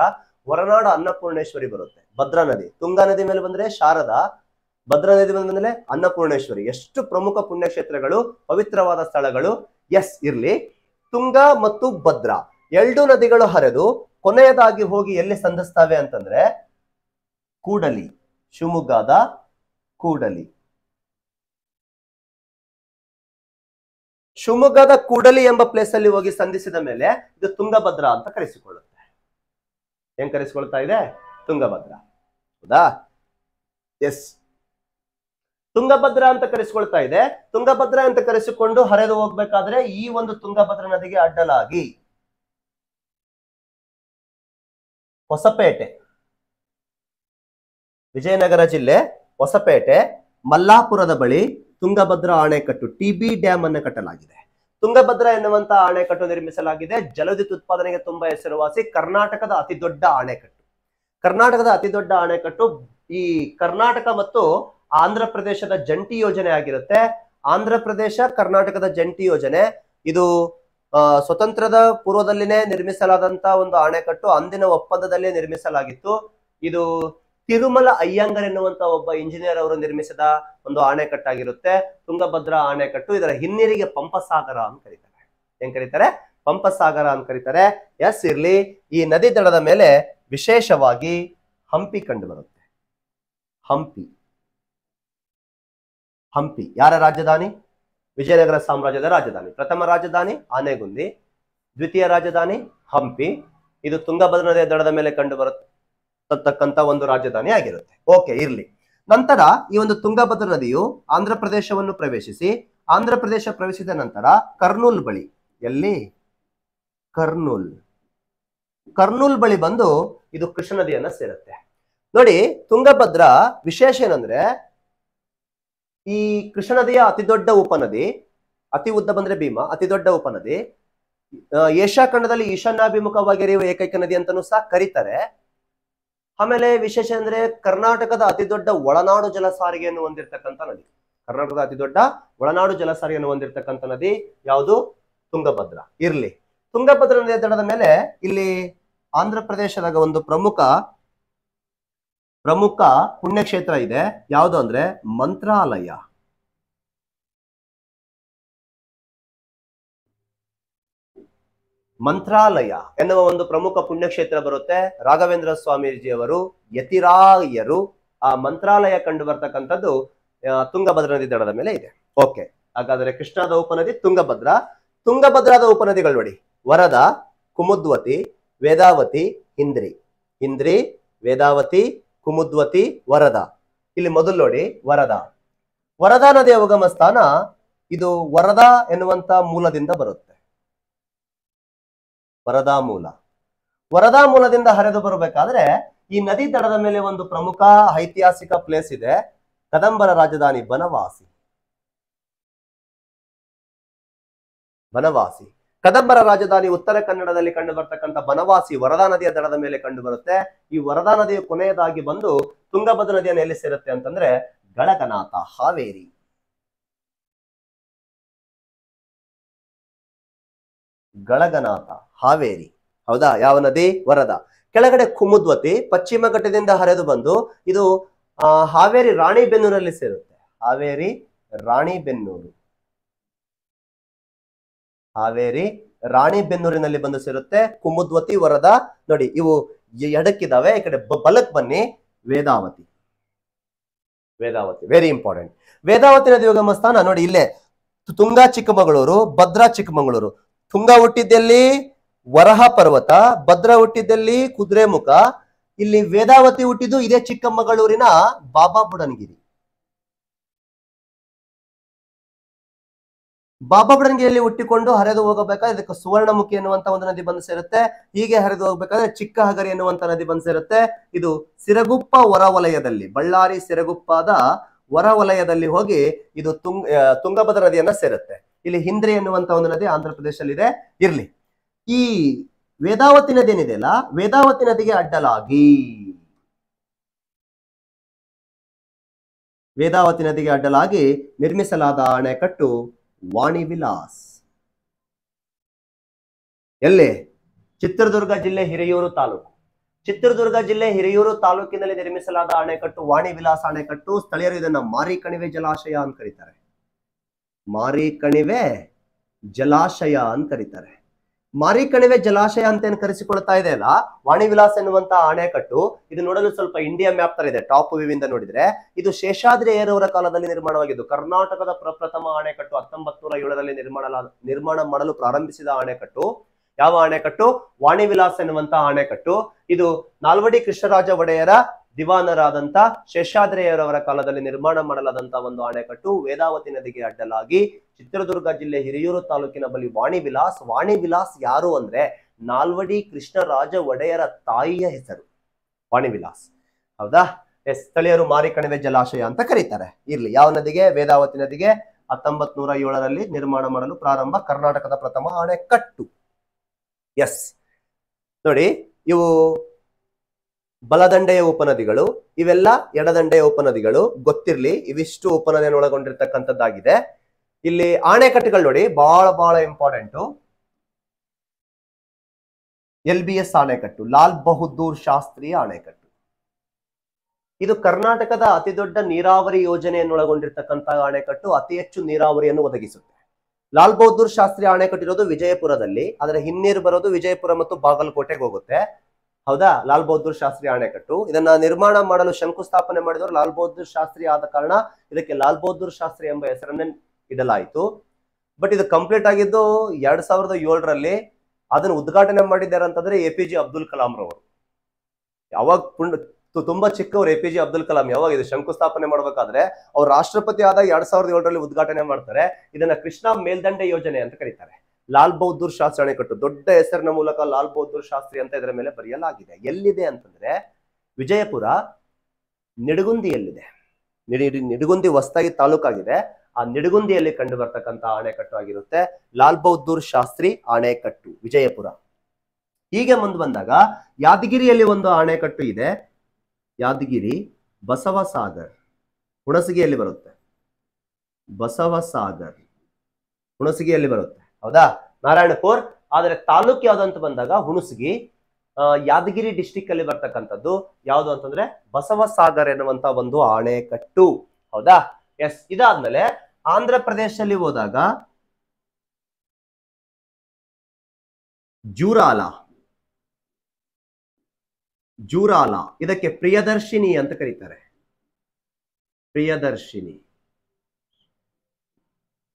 ಹೊರನಾಡು ಅನ್ನಪೂರ್ಣೇಶ್ವರಿ ಬರುತ್ತೆ ಭದ್ರಾ ನದಿ ತುಂಗಾ ನದಿ ಮೇಲೆ ಬಂದ್ರೆ ಶಾರದಾ ಭದ್ರಾ ನದಿ ಮೇಲೆ ಬಂದ್ರೆ ಅನ್ನಪೂರ್ಣೇಶ್ವರಿ ಎಷ್ಟು ಪ್ರಮುಖ ಪುಣ್ಯಕ್ಷೇತ್ರಗಳು ಪವಿತ್ರವಾದ ಸ್ಥಳಗಳು ಎಸ್ ಇರ್ಲಿ ತುಂಗಾ ಮತ್ತು ಭದ್ರಾ ಎರಡು ನದಿಗಳು ಹರಿದು ಕೊನೆಯದಾಗಿ ಹೋಗಿ ಎಲ್ಲಿ ಸಂಧಿಸ್ತವೆ ಅಂತಂದ್ರೆ ಕೂಡಲಿ ಶಿವಮೊಗ್ಗದ ಕೂಡಲಿ ಶಿವಮೊಗ್ಗದ ಕೂಡಲಿ ಎಂಬ ಪ್ಲೇಸ್ ಅಲ್ಲಿ ಹೋಗಿ ಸಂಧಿಸಿದ ಮೇಲೆ ಇದು ತುಂಗಭದ್ರಾ ಅಂತ ಕರೆಸಿಕೊಳ್ಳುತ್ತೆ ಹೆಂಗ್ ಕರೆಸಿಕೊಳ್ತಾ ಇದೆ ತುಂಗಭದ್ರಾ ಹೌದಾ ಎಸ್ ತುಂಗಭದ್ರ ಅಂತ ಕರೆಸಿಕೊಳ್ತಾ ಇದೆ ತುಂಗಭದ್ರ ಅಂತ ಕರೆಸಿಕೊಂಡು ಹರಿದು ಹೋಗ್ಬೇಕಾದ್ರೆ ಈ ಒಂದು ತುಂಗಭದ್ರ ನದಿಗೆ ಅಡ್ಡಲಾಗಿ ಹೊಸಪೇಟೆ ವಿಜಯನಗರ ಜಿಲ್ಲೆ ಹೊಸಪೇಟೆ ಮಲ್ಲಾಪುರದ ಬಳಿ ತುಂಗಭದ್ರಾ ಅಣೆಕಟ್ಟು ಟಿಬಿ ಡ್ಯಾಮ್ ಅನ್ನು ಕಟ್ಟಲಾಗಿದೆ ತುಂಗಭದ್ರಾ ಎನ್ನುವಂತಹ ಅಣೆಕಟ್ಟು ನಿರ್ಮಿಸಲಾಗಿದೆ ಜಲವಿದ್ಯುತ್ ಉತ್ಪಾದನೆಗೆ ತುಂಬಾ ಹೆಸರುವಾಸಿ ಕರ್ನಾಟಕದ ಅತಿ ದೊಡ್ಡ ಅಣೆಕಟ್ಟು ಕರ್ನಾಟಕದ ಅತಿ ದೊಡ್ಡ ಅಣೆಕಟ್ಟು ಈ ಕರ್ನಾಟಕ ಮತ್ತು ಆಂಧ್ರ ಪ್ರದೇಶದ ಜಂಟಿ ಯೋಜನೆ ಆಗಿರುತ್ತೆ ಆಂಧ್ರ ಪ್ರದೇಶ ಕರ್ನಾಟಕದ ಜಂಟಿ ಯೋಜನೆ ಇದು ಸ್ವತಂತ್ರದ ಪೂರ್ವದಲ್ಲಿನೇ ನಿರ್ಮಿಸಲಾದಂತ ಒಂದು ಅಣೆಕಟ್ಟು ಅಂದಿನ ಒಪ್ಪಂದದಲ್ಲೇ ನಿರ್ಮಿಸಲಾಗಿತ್ತು ಇದು ತಿರುಮಲ ಅಯ್ಯಂಗರ್ ಎನ್ನುವಂತ ಒಬ್ಬ ಇಂಜಿನಿಯರ್ ಅವರು ನಿರ್ಮಿಸಿದ ಒಂದು ಅಣೆಕಟ್ಟಾಗಿರುತ್ತೆ ತುಂಗಭದ್ರಾ ಅಣೆಕಟ್ಟು ಇದರ ಹಿನ್ನೀರಿಗೆ ಪಂಪಸಾಗರ ಅಂತ ಕರೀತಾರೆ ಏನ್ ಕರೀತಾರೆ ಪಂಪಸಾಗರ ಅಂತ ಕರೀತಾರೆ ಎಸ್ ಇರ್ಲಿ ಈ ನದಿ ದಡದ ಮೇಲೆ ವಿಶೇಷವಾಗಿ ಹಂಪಿ ಕಂಡು ಬರುತ್ತೆ ಹಂಪಿ ಹಂಪಿ ಯಾರ ರಾಜಧಾನಿ ವಿಜಯನಗರ ಸಾಮ್ರಾಜ್ಯದ ರಾಜಧಾನಿ ಪ್ರಥಮ ರಾಜಧಾನಿ ಆನೆಗುಂದಿ ದ್ವಿತೀಯ ರಾಜಧಾನಿ ಹಂಪಿ ಇದು ತುಂಗಭದ್ರಾ ನದಿಯ ದಡದ ಮೇಲೆ ಕಂಡು ಬರತಕ್ಕಂತ ಒಂದು ರಾಜಧಾನಿ ಆಗಿರುತ್ತೆ ಓಕೆ ಇರ್ಲಿ ನಂತರ ಈ ಒಂದು ತುಂಗಭದ್ರಾ ನದಿಯು ಆಂಧ್ರ ಪ್ರದೇಶವನ್ನು ಪ್ರವೇಶಿಸಿ ಆಂಧ್ರ ಪ್ರದೇಶ ಪ್ರವೇಶಿಸಿದ ನಂತರ ಕರ್ನೂಲ್ ಬಳಿ ಎಲ್ಲಿ ಕರ್ನೂಲ್ ಕರ್ನೂಲ್ ಬಳಿ ಬಂದು ಇದು ಕೃಷ್ಣ ನದಿಯನ್ನ ಸೇರುತ್ತೆ ನೋಡಿ ತುಂಗಭದ್ರ ವಿಶೇಷ ಏನಂದ್ರೆ ಈ ಕೃಷ್ಣ ನದಿಯ ಅತಿ ದೊಡ್ಡ ಉಪನದಿ ಅತಿ ಉದ್ದ ಬಂದ್ರೆ ಭೀಮ ಅತಿ ದೊಡ್ಡ ಉಪನದಿ ಏಷ್ಯಾ ಖಂಡದಲ್ಲಿ ಈಶಾನ್ಯಾಭಿಮುಖವಾಗಿ ಏಕೈಕ ನದಿ ಅಂತಾನು ಸಹ ಕರೀತಾರೆ ಆಮೇಲೆ ವಿಶೇಷ ಅಂದ್ರೆ ಕರ್ನಾಟಕದ ಅತಿ ದೊಡ್ಡ ಒಳನಾಡು ಜಲ ಸಾರಿಗೆಯನ್ನು ಹೊಂದಿರತಕ್ಕಂಥ ನದಿ ಕರ್ನಾಟಕದ ಅತಿ ದೊಡ್ಡ ಒಳನಾಡು ಜಲ ಸಾರಿಗೆಯನ್ನು ಹೊಂದಿರತಕ್ಕಂಥ ನದಿ ಯಾವುದು ತುಂಗಭದ್ರ ಇರ್ಲಿ ತುಂಗಭದ್ರ ನದಿಯ ದಡದ ಮೇಲೆ ಇಲ್ಲಿ ಆಂಧ್ರ ಪ್ರದೇಶದಾಗ ಒಂದು ಪ್ರಮುಖ ಪ್ರಮುಖ ಪುಣ್ಯಕ್ಷೇತ್ರ ಇದೆ ಯಾವುದು ಅಂದ್ರೆ ಮಂತ್ರಾಲಯ ಮಂತ್ರಾಲಯ ಎನ್ನುವ ಒಂದು ಪ್ರಮುಖ ಪುಣ್ಯಕ್ಷೇತ್ರ ಬರುತ್ತೆ ರಾಘವೇಂದ್ರ ಸ್ವಾಮೀಜಿಯವರು ಯತಿರಾಯರು ಆ ಮಂತ್ರಾಲಯ ಕಂಡು ಬರ್ತಕ್ಕಂಥದ್ದು ತುಂಗಭದ್ರಾ ನದಿ ದಡದ ಮೇಲೆ ಇದೆ ಓಕೆ ಹಾಗಾದ್ರೆ ಕೃಷ್ಣದ ಉಪನದಿ ತುಂಗಭದ್ರ ತುಂಗಭದ್ರಾದ ಉಪನದಿಗಳು ನೋಡಿ ವರದ ಕುಮುದ್ವತಿ ವೇದಾವತಿ ಇಂದ್ರಿ ಇಂದ್ರಿ ವೇದಾವತಿ ಕುಮುದ್ವತಿ ವರದ ಇಲ್ಲಿ ಮೊದಲು ನೋಡಿ ವರದ ವರದಾ ನದಿಯ ಉಗಮ ಸ್ಥಾನ ಇದು ವರದಾ ಎನ್ನುವಂತ ಮೂಲದಿಂದ ಬರುತ್ತೆ ವರದಾ ಮೂಲ ವರದಾ ಮೂಲದಿಂದ ಹರಿದು ಬರಬೇಕಾದ್ರೆ ಈ ನದಿ ದಡದ ಮೇಲೆ ಒಂದು ಪ್ರಮುಖ ಐತಿಹಾಸಿಕ ಪ್ಲೇಸ್ ಇದೆ ಕದಂಬರ ರಾಜಧಾನಿ ಬನವಾಸಿ ಬನವಾಸಿ ಕದಂಬರ ರಾಜಧಾನಿ ಉತ್ತರ ಕನ್ನಡದಲ್ಲಿ ಕಂಡು ಬರ್ತಕ್ಕಂಥ ಬನವಾಸಿ ವರದಾ ನದಿಯ ದಡದ ಮೇಲೆ ಕಂಡು ಬರುತ್ತೆ ಈ ವರದಾ ನದಿಯ ಕೊನೆಯದಾಗಿ ಬಂದು ತುಂಗಭದ್ರ ನದಿಯನ್ನು ಎಲ್ಲಿ ಸೇರುತ್ತೆ ಅಂತಂದ್ರೆ ಗಳಗನಾಥ ಹಾವೇರಿ ಗಳಗನಾಥ ಹಾವೇರಿ ಹೌದಾ ಯಾವ ನದಿ ವರದ ಕೆಳಗಡೆ ಕುಮುದ್ವತಿ ಪಶ್ಚಿಮ ಘಟ್ಟದಿಂದ ಹರಿದು ಬಂದು ಇದು ಹಾವೇರಿ ರಾಣಿಬೆನ್ನೂರಲ್ಲಿ ಸೇರುತ್ತೆ ಹಾವೇರಿ ರಾಣಿಬೆನ್ನೂರು ಹಾವೇರಿ ರಾಣಿಬೆನ್ನೂರಿನಲ್ಲಿ ಬಂದು ಸೇರುತ್ತೆ ಕುಮುದ್ವತಿ ವರದ ನೋಡಿ ಇವು ಎಡಕ್ಕಿದಾವೆ ಈ ಕಡೆ ಬಲಕ್ ಬನ್ನಿ ವೇದಾವತಿ ವೇದಾವತಿ ವೆರಿ ಇಂಪಾರ್ಟೆಂಟ್ ವೇದಾವತಿ ನದಿ ಉಗಮ ಸ್ಥಾನ ನೋಡಿ ಇಲ್ಲೇ ತುಂಗಾ ಚಿಕ್ಕಮಗಳೂರು ಭದ್ರಾ ಚಿಕ್ಕಮಗಳೂರು ತುಂಗಾ ಹುಟ್ಟಿದ್ದಲ್ಲಿ ವರಹ ಪರ್ವತ ಭದ್ರಾ ಹುಟ್ಟಿದ್ದಲ್ಲಿ ಕುದುರೆಮುಖ ಇಲ್ಲಿ ವೇದಾವತಿ ಹುಟ್ಟಿದ್ದು ಇದೇ ಚಿಕ್ಕಮಗಳೂರಿನ ಬಾಬಾ ಬುಡನ್ಗಿರಿ ಬಾಬಾ ಹುಟ್ಟಿಕೊಂಡು ಹರಿದು ಹೋಗಬೇಕಾದ್ರೆ ಇದಕ್ಕೆ ಸುವರ್ಣಮುಖಿ ಎನ್ನುವಂತಹ ಒಂದು ನದಿ ಬಂದು ಸೇರುತ್ತೆ ಹೀಗೆ ಹರಿದು ಹೋಗ್ಬೇಕಾದ್ರೆ ಚಿಕ್ಕ ಹಗರಿ ಎನ್ನುವಂತ ನದಿ ಬಂದು ಸೇರುತ್ತೆ ಇದು ಸಿರಗುಪ್ಪ ಹೊರವಲಯದಲ್ಲಿ ಬಳ್ಳಾರಿ ಸಿರಗುಪ್ಪದ ಹೊರವಲಯದಲ್ಲಿ ಹೋಗಿ ಇದು ತುಂಗ ತುಂಗಭದ್ರ ನದಿಯನ್ನ ಸೇರುತ್ತೆ ಇಲ್ಲಿ ಹಿಂದ್ರಿ ಎನ್ನುವಂತಹ ಒಂದು ನದಿ ಆಂಧ್ರ ಪ್ರದೇಶದಲ್ಲಿ ಇದೆ ಇರ್ಲಿ ಈ ವೇದಾವತಿ ನದಿ ಏನಿದೆಯಲ್ಲ ವೇದಾವತಿ ನದಿಗೆ ಅಡ್ಡಲಾಗಿ ವೇದಾವತಿ ನದಿಗೆ ಅಡ್ಡಲಾಗಿ ನಿರ್ಮಿಸಲಾದ ಅಣೆಕಟ್ಟು ವಾಣಿ ವಿಲಾಸ್ ಎಲ್ಲಿ ಚಿತ್ರದುರ್ಗ ಜಿಲ್ಲೆ ಹಿರಿಯೂರು ತಾಲೂಕು ಚಿತ್ರದುರ್ಗ ಜಿಲ್ಲೆ ಹಿರಿಯೂರು ತಾಲೂಕಿನಲ್ಲಿ ನಿರ್ಮಿಸಲಾದ ಅಣೆಕಟ್ಟು ವಾಣಿ ವಿಲಾಸ ಅಣೆಕಟ್ಟು ಸ್ಥಳೀಯರು ಇದನ್ನ ಮಾರಿ ಕಣಿವೆ ಜಲಾಶಯ ಅಂತ ಕರೀತಾರೆ ಮಾರಿ ಕಣಿವೆ ಜಲಾಶಯ ಅಂತ ಕರೀತಾರೆ ಮಾರಿಕಣಿವೆ ಜಲಾಶಯ ಅಂತ ಏನ್ ಕರೆಸಿಕೊಳ್ತಾ ಇದೆ ಅಲ್ಲ ವಾಣಿ ವಿಲಾಸ್ ಎನ್ನುವಂತಹ ಅಣೆಕಟ್ಟು ಇದು ನೋಡಲು ಸ್ವಲ್ಪ ಇಂಡಿಯಾ ಮ್ಯಾಪ್ ತರ ಇದೆ ಟಾಪ್ ವ್ಯೂ ಇಂದ ನೋಡಿದ್ರೆ ಇದು ಶೇಷಾದ್ರಿ ಏರವರ ಕಾಲದಲ್ಲಿ ನಿರ್ಮಾಣವಾಗಿದ್ದು ಕರ್ನಾಟಕದ ಪ್ರಪ್ರಥಮ ಅಣೆಕಟ್ಟು ಹತ್ತೊಂಬತ್ತು ನೂರ ಏಳರಲ್ಲಿ ನಿರ್ಮಾಣ ನಿರ್ಮಾಣ ಮಾಡಲು ಪ್ರಾರಂಭಿಸಿದ ಅಣೆಕಟ್ಟು ಯಾವ ಅಣೆಕಟ್ಟು ವಾಣಿ ವಿಲಾಸ್ ಎನ್ನುವಂತಹ ಅಣೆಕಟ್ಟು ಇದು ನಾಲ್ವಡಿ ಕೃಷ್ಣರಾಜ ಒಡೆಯರ ದಿವಾನರಾದಂತ ಶೇಷಾದ್ರಿಯರವರ ಕಾಲದಲ್ಲಿ ನಿರ್ಮಾಣ ಮಾಡಲಾದಂತಹ ಒಂದು ಅಣೆಕಟ್ಟು ವೇದಾವತಿ ನದಿಗೆ ಅಡ್ಡಲಾಗಿ ಚಿತ್ರದುರ್ಗ ಜಿಲ್ಲೆ ಹಿರಿಯೂರು ತಾಲೂಕಿನ ಬಳಿ ವಾಣಿ ವಿಲಾಸ್ ವಾಣಿ ವಿಲಾಸ್ ಯಾರು ಅಂದ್ರೆ ನಾಲ್ವಡಿ ಕೃಷ್ಣರಾಜ ಒಡೆಯರ ತಾಯಿಯ ಹೆಸರು ವಾಣಿ ವಿಲಾಸ್ ಹೌದಾ ಎಸ್ ಸ್ಥಳೀಯರು ಮಾರಿಕಣಿವೆ ಜಲಾಶಯ ಅಂತ ಕರೀತಾರೆ ಇರ್ಲಿ ಯಾವ ನದಿಗೆ ವೇದಾವತಿ ನದಿಗೆ ಹತ್ತೊಂಬತ್ ನೂರ ಏಳರಲ್ಲಿ ನಿರ್ಮಾಣ ಮಾಡಲು ಪ್ರಾರಂಭ ಕರ್ನಾಟಕದ ಪ್ರಥಮ ಅಣೆಕಟ್ಟು ಎಸ್ ನೋಡಿ ಇವು ಬಲದಂಡೆಯ ಉಪನದಿಗಳು ಇವೆಲ್ಲ ಎಡದಂಡೆಯ ಉಪನದಿಗಳು ಗೊತ್ತಿರ್ಲಿ ಇವಿಷ್ಟು ಉಪನದಿಯನ್ನು ಒಳಗೊಂಡಿರ್ತಕ್ಕಂಥದ್ದಾಗಿದೆ ಇಲ್ಲಿ ಆಣೆಕಟ್ಟುಗಳು ನೋಡಿ ಬಹಳ ಬಹಳ ಇಂಪಾರ್ಟೆಂಟು ಎಲ್ ಬಿ ಎಸ್ ಆಣೆಕಟ್ಟು ಲಾಲ್ ಬಹದ್ದೂರ್ ಶಾಸ್ತ್ರಿ ಆಣೆಕಟ್ಟು ಇದು ಕರ್ನಾಟಕದ ಅತಿ ದೊಡ್ಡ ನೀರಾವರಿ ಯೋಜನೆಯನ್ನು ಒಳಗೊಂಡಿರ್ತಕ್ಕಂತಹ ಅಣೆಕಟ್ಟು ಅತಿ ಹೆಚ್ಚು ನೀರಾವರಿಯನ್ನು ಒದಗಿಸುತ್ತೆ ಲಾಲ್ ಬಹದ್ದೂರ್ ಶಾಸ್ತ್ರಿ ಆಣೆಕಟ್ಟಿರೋದು ವಿಜಯಪುರದಲ್ಲಿ ಅದರ ಹಿನ್ನೀರು ಬರೋದು ವಿಜಯಪುರ ಮತ್ತು ಬಾಗಲಕೋಟೆಗೆ ಹೋಗುತ್ತೆ ಹೌದಾ ಲಾಲ್ ಬಹದ್ದೂರ್ ಶಾಸ್ತ್ರಿ ಆಣೆಕಟ್ಟು ಇದನ್ನ ನಿರ್ಮಾಣ ಮಾಡಲು ಶಂಕುಸ್ಥಾಪನೆ ಮಾಡಿದವರು ಲಾಲ್ ಬಹದ್ದೂರ್ ಶಾಸ್ತ್ರಿ ಆದ ಕಾರಣ ಇದಕ್ಕೆ ಲಾಲ್ ಬಹದ್ದೂರ್ ಶಾಸ್ತ್ರಿ ಎಂಬ ಹೆಸರನ್ನ ಆಯ್ತು ಬಟ್ ಇದು ಕಂಪ್ಲೀಟ್ ಆಗಿದ್ದು ಎರಡ್ ಸಾವಿರದ ಏಳರಲ್ಲಿ ಅದನ್ನು ಉದ್ಘಾಟನೆ ಮಾಡಿದ್ದಾರೆ ಅಂತಂದ್ರೆ A P J Abdul Kalam ರವರು ಯಾವಾಗ ತುಂಬಾ ಚಿಕ್ಕವ್ರು A P J Abdul Kalam ಯಾವಾಗ ಇದು ಶಂಕುಸ್ಥಾಪನೆ ಮಾಡ್ಬೇಕಾದ್ರೆ ಅವ್ರು ರಾಷ್ಟ್ರಪತಿ ಆದ ಎರಡ್ ಸಾವಿರದ ಏಳರಲ್ಲಿ ಉದ್ಘಾಟನೆ ಮಾಡ್ತಾರೆ ಇದನ್ನ ಕೃಷ್ಣ ಮೇಲ್ದಂಡೆ ಯೋಜನೆ ಅಂತ ಕರೀತಾರೆ ಲಾಲ್ ಬಹದ್ದೂರ್ ಶಾಸ್ತ್ರಿ ಅಣೆಕಟ್ಟು ದೊಡ್ಡ ಹೆಸರಿನ ಮೂಲಕ ಲಾಲ್ ಬಹದ್ದೂರ್ ಶಾಸ್ತ್ರಿ ಅಂತ ಇದರ ಮೇಲೆ ಬರೆಯಲಾಗಿದೆ ಎಲ್ಲಿದೆ ಅಂತಂದ್ರೆ ವಿಜಯಪುರ ನಿಡಗುಂದಿಯಲ್ಲಿದೆ ನಿಡಗುಂದಿ ಹೊಸದಾಗಿ ತಾಲೂಕಾಗಿದೆ ಆ ನಿಡಗುಂದಿಯಲ್ಲಿ ಕಂಡು ಬರ್ತಕ್ಕಂತ ಅಣೆಕಟ್ಟು ಆಗಿರುತ್ತೆ ಲಾಲ್ ಬಹದ್ದೂರ್ ಶಾಸ್ತ್ರಿ ಆಣೆಕಟ್ಟು ವಿಜಯಪುರ ಹೀಗೆ ಮುಂದೆ ಬಂದಾಗ ಯಾದಗಿರಿಯಲ್ಲಿ ಒಂದು ಆಣೆಕಟ್ಟು ಇದೆ ಯಾದಗಿರಿ ಬಸವಸಾಗರ್ ಹುಣಸಗಿಯಲ್ಲಿ ಬರುತ್ತೆ ಬಸವಸಾಗರ್ ಹುಣಸಗಿಯಲ್ಲಿ ಬರುತ್ತೆ ಹೌದಾ ನಾರಾಯಣಪುರ್ ಆದರೆ ತಾಲೂಕ್ ಯಾವ್ದು ಅಂತ ಬಂದಾಗ ಹುಣಸಗಿ ಯಾದಗಿರಿ ಡಿಸ್ಟಿಕ್ ಅಲ್ಲಿ ಬರ್ತಕ್ಕಂಥದ್ದು ಯಾವುದು ಅಂತಂದ್ರೆ ಬಸವಸಾಗರ್ ಎನ್ನುವಂತ ಒಂದು ಆಣೆಕಟ್ಟು ಹೌದಾ ಎಸ್ ಇದಾದ್ಮೇಲೆ ಆಂಧ್ರ ಪ್ರದೇಶದಲ್ಲಿ ಹೋದಾಗ ಜೂರಾಲ ಜೂರಾಲ ಇದಕ್ಕೆ ಪ್ರಿಯದರ್ಶಿನಿ ಅಂತ ಕರೀತಾರೆ ಪ್ರಿಯದರ್ಶಿನಿ